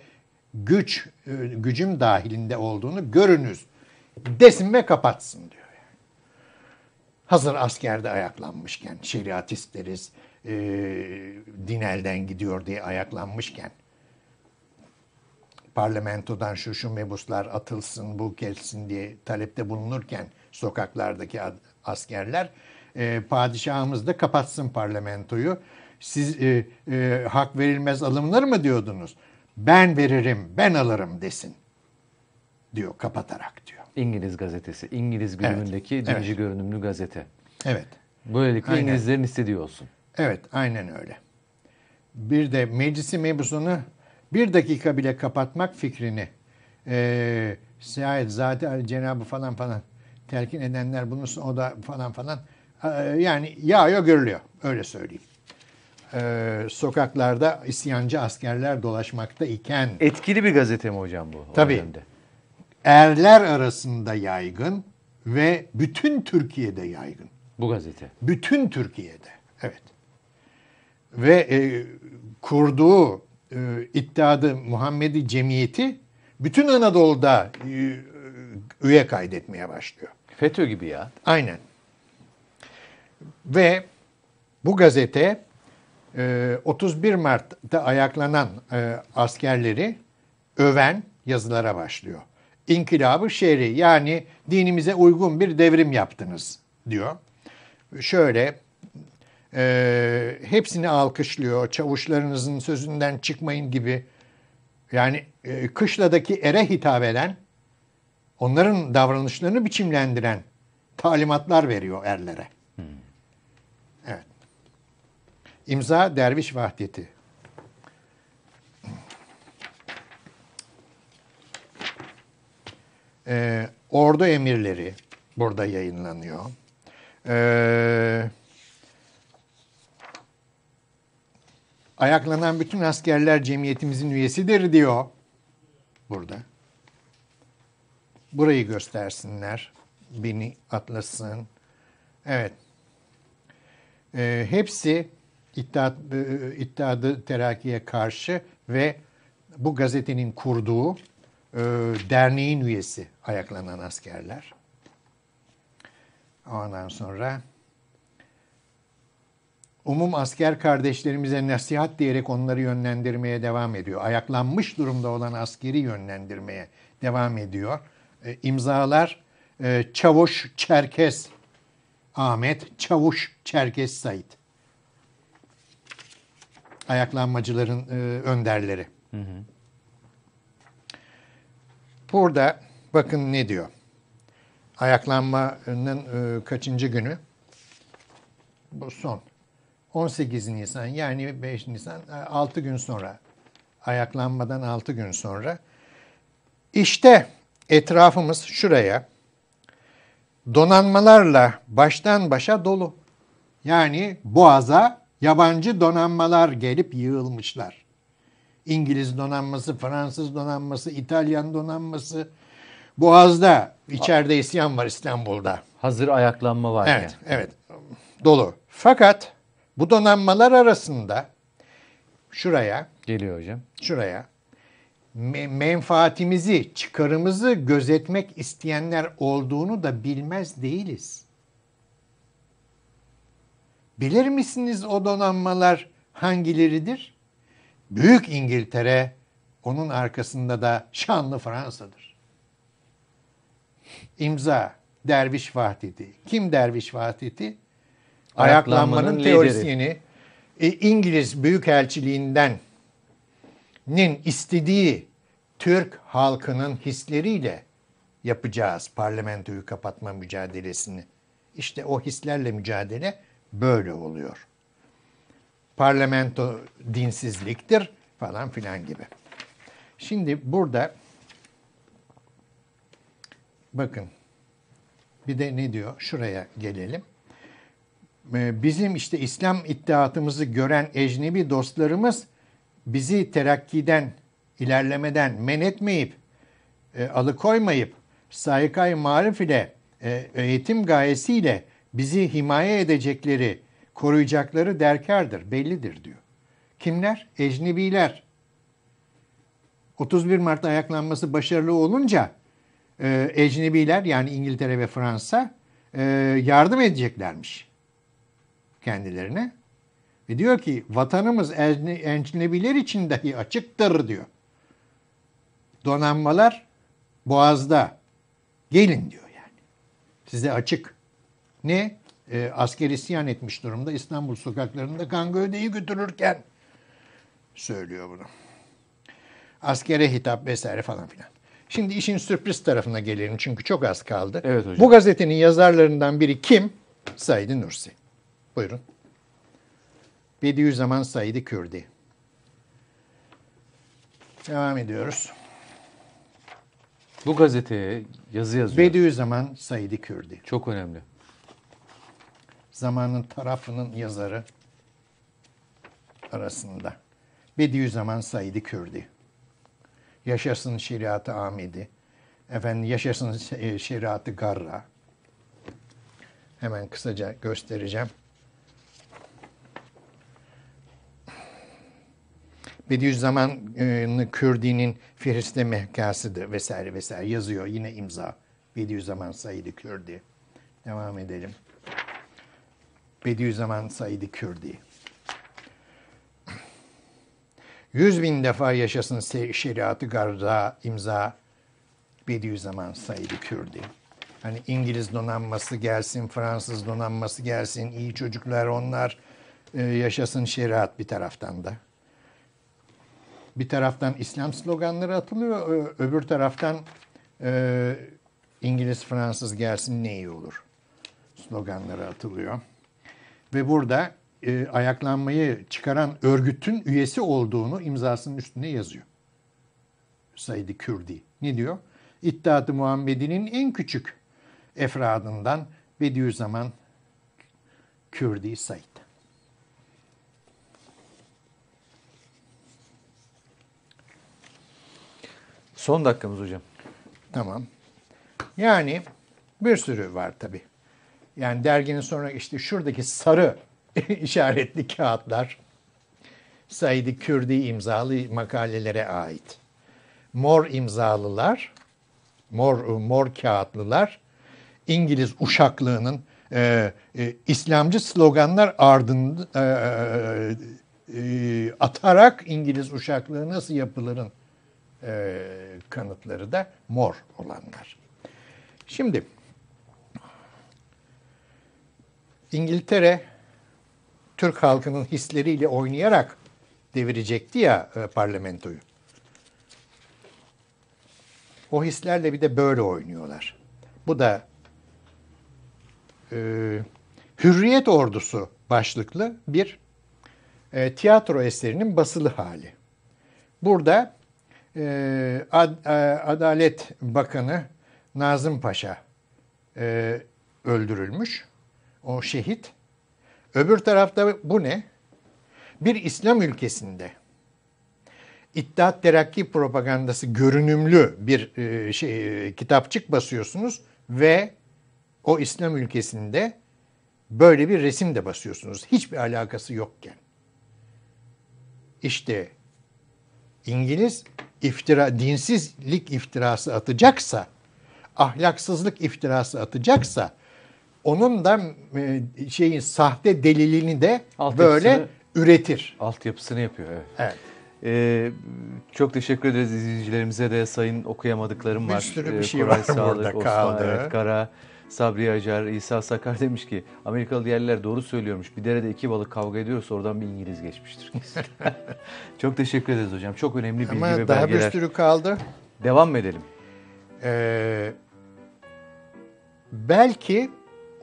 güç gücüm dahilinde olduğunu görünüz desin ve kapatsın diyor. Hazır askerde ayaklanmışken, şeriatistleriz e, dinelden gidiyor diye ayaklanmışken, parlamentodan şu şu mebuslar atılsın, bu gelsin diye talepte bulunurken sokaklardaki askerler, e, padişahımız da kapatsın parlamentoyu. Siz e, e, hak verilmez alımlar mı diyordunuz? ben veririm, ben alırım desin diyor kapatarak diyor. İngiliz gazetesi, İngiliz günündeki evet, dinci evet. görünümlü gazete. Evet. Böylelikle aynen. İngilizlerin istediği olsun. Evet, aynen öyle. Bir de meclisi mebusunu bir dakika bile kapatmak fikrini e, zaten zaten cenabı falan falan telkin edenler bunu o da falan falan e, yani yağıyor görülüyor. Öyle söyleyeyim e, sokaklarda isyancı askerler dolaşmakta iken... Etkili bir gazete mi hocam bu? Tabii. Dönemde? Erler arasında yaygın ve bütün Türkiye'de yaygın. Bu gazete. Bütün Türkiye'de. Evet. Ve e, kurduğu e, iddiadı Muhammedi Cemiyeti bütün Anadolu'da e, üye kaydetmeye başlıyor. FETÖ gibi ya. Aynen. Ve bu gazete 31 ee, Mart'ta ayaklanan e, askerleri öven yazılara başlıyor. İnkılabı şer'i yani dinimize uygun bir devrim yaptınız diyor. Şöyle e, hepsini alkışlıyor. Çavuşlarınızın sözünden çıkmayın gibi. Yani e, kışladaki ere hitap eden, onların davranışlarını biçimlendiren talimatlar veriyor erlere. İmza Derviş Vahdeti. Ee, Ordu Emirleri burada yayınlanıyor. Ee, ayaklanan bütün askerler cemiyetimizin üyesidir diyor burada. Burayı göstersinler. Beni atlasın. Evet. Ee, hepsi İttihat, e, İttihadı Terakki'ye karşı ve bu gazetenin kurduğu e, derneğin üyesi ayaklanan askerler. Ondan sonra umum asker kardeşlerimize nasihat diyerek onları yönlendirmeye devam ediyor. Ayaklanmış durumda olan askeri yönlendirmeye devam ediyor. E, imzalar e, Çavuş Çerkes Ahmet, Çavuş Çerkes Sait ayaklanmacıların e, önderleri. Hı hı. Burada bakın ne diyor. Ayaklanmanın e, kaçıncı günü? Bu son. 18 Nisan yani 5 Nisan 6 e, gün sonra. Ayaklanmadan 6 gün sonra. İşte etrafımız şuraya donanmalarla baştan başa dolu. Yani boğaza yabancı donanmalar gelip yığılmışlar. İngiliz donanması, Fransız donanması, İtalyan donanması. Boğaz'da içeride isyan var İstanbul'da. Hazır ayaklanma var. Evet, yani. evet. Dolu. Fakat bu donanmalar arasında şuraya geliyor hocam. Şuraya menfaatimizi, çıkarımızı gözetmek isteyenler olduğunu da bilmez değiliz. Bilir misiniz o donanmalar hangileridir? Büyük İngiltere, onun arkasında da şanlı Fransa'dır. İmza Derviş Vahdidi. Kim Derviş Vahdidi? Ayaklanmanın, Ayaklanmanın teorisyeni. E, İngiliz Büyükelçiliğinden nin istediği Türk halkının hisleriyle yapacağız parlamentoyu kapatma mücadelesini. İşte o hislerle mücadele böyle oluyor. Parlamento dinsizliktir falan filan gibi. Şimdi burada bakın bir de ne diyor? Şuraya gelelim. Ee, bizim işte İslam iddiatımızı gören ecnebi dostlarımız bizi terakkiden, ilerlemeden men etmeyip, e, alıkoymayıp, sayıkay marif ile, e, eğitim gayesiyle bizi himaye edecekleri, koruyacakları derkardır, bellidir diyor. Kimler? Ecnebiler. 31 Mart ayaklanması başarılı olunca e, ecnebiler yani İngiltere ve Fransa e, yardım edeceklermiş kendilerine. Ve diyor ki vatanımız ecnebiler için dahi açıktır diyor. Donanmalar boğazda gelin diyor yani. Size açık ne? E, asker isyan etmiş durumda İstanbul sokaklarında kan gövdeyi götürürken söylüyor bunu. Askere hitap vesaire falan filan. Şimdi işin sürpriz tarafına gelelim çünkü çok az kaldı. Evet hocam. Bu gazetenin yazarlarından biri kim? Said Nursi. Buyurun. Bediüzzaman Said Kürdi. Devam ediyoruz. Bu gazeteye yazı yazıyor. Bediüzzaman Said Kürdi. Çok önemli zamanın tarafının yazarı arasında. Bediüzzaman Saidi Kürdi. Yaşasın şeriatı Amidi, Efendim yaşasın e, şeriatı Garra. Hemen kısaca göstereceğim. Bediüzzaman Kürdi'nin Firiste mehkasıdır vesaire vesaire yazıyor. Yine imza Bediüzzaman Saidi Kürdi. Devam edelim. Bediüzzaman Said-i Kürdi. Yüz bin defa yaşasın şeriatı garda imza Bediüzzaman Said-i Kürdi. Hani İngiliz donanması gelsin, Fransız donanması gelsin, iyi çocuklar onlar e, yaşasın şeriat bir taraftan da. Bir taraftan İslam sloganları atılıyor, öbür taraftan e, İngiliz, Fransız gelsin ne iyi olur sloganları atılıyor ve burada e, ayaklanmayı çıkaran örgütün üyesi olduğunu imzasının üstüne yazıyor. said Kürdi. Ne diyor? İttihat-ı Muhammedi'nin en küçük efradından Bediüzzaman Kürdi Said. Son dakikamız hocam. Tamam. Yani bir sürü var tabii. Yani derginin sonra işte şuradaki sarı işaretli kağıtlar said Kürdi imzalı makalelere ait. Mor imzalılar, mor e, mor kağıtlılar İngiliz uşaklığının e, e, İslamcı sloganlar ardın e, e, e, atarak İngiliz uşaklığı nasıl yapılırın e, kanıtları da mor olanlar. Şimdi İngiltere Türk halkının hisleriyle oynayarak devirecekti ya e, parlamentoyu. O hislerle bir de böyle oynuyorlar. Bu da e, Hürriyet Ordusu başlıklı bir e, tiyatro eserinin basılı hali. Burada e, Ad, e, Adalet Bakanı Nazım Paşa e, öldürülmüş. O şehit. Öbür tarafta bu ne? Bir İslam ülkesinde İttihat Terakki propagandası görünümlü bir e, şey, e, kitapçık basıyorsunuz ve o İslam ülkesinde böyle bir resim de basıyorsunuz. Hiçbir alakası yokken. İşte İngiliz iftira, dinsizlik iftirası atacaksa, ahlaksızlık iftirası atacaksa onun da e, şeyin sahte delilini de alt böyle yapısını, üretir. Altyapısını yapıyor evet. evet. Ee, çok teşekkür ederiz izleyicilerimize de sayın okuyamadıklarım var. Bir sürü e, bir şey Koray var Sağlık, burada Osman, kaldı. Evet, Kara, Sabri Acar, İsa Sakar demiş ki Amerikalı diğerler doğru söylüyormuş. Bir derede iki balık kavga ediyorsa oradan bir İngiliz geçmiştir. çok teşekkür ederiz hocam. Çok önemli bilgi Ama ve belgeler. Ama daha bir sürü kaldı. Devam mı edelim? Ee, belki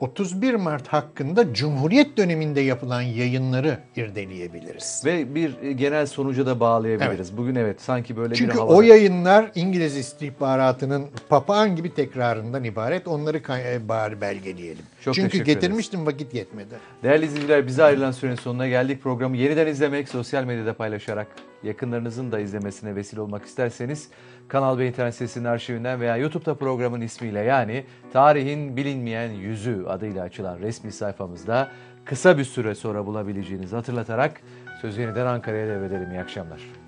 31 Mart hakkında Cumhuriyet döneminde yapılan yayınları irdeleyebiliriz. Ve bir e, genel sonuca da bağlayabiliriz. Evet. Bugün evet sanki böyle Çünkü bir havada... o yayınlar İngiliz istihbaratının papağan gibi tekrarından ibaret. Onları e, bari belgeleyelim. Çok Çünkü getirmiştim ederiz. vakit yetmedi. Değerli izleyiciler bize ayrılan sürenin sonuna geldik. Programı yeniden izlemek, sosyal medyada paylaşarak yakınlarınızın da izlemesine vesile olmak isterseniz Kanal B internet sitesinin arşivinden veya YouTube'da programın ismiyle yani Tarihin Bilinmeyen Yüzü adıyla açılan resmi sayfamızda kısa bir süre sonra bulabileceğinizi hatırlatarak sözü yeniden Ankara'ya devredelim. İyi akşamlar.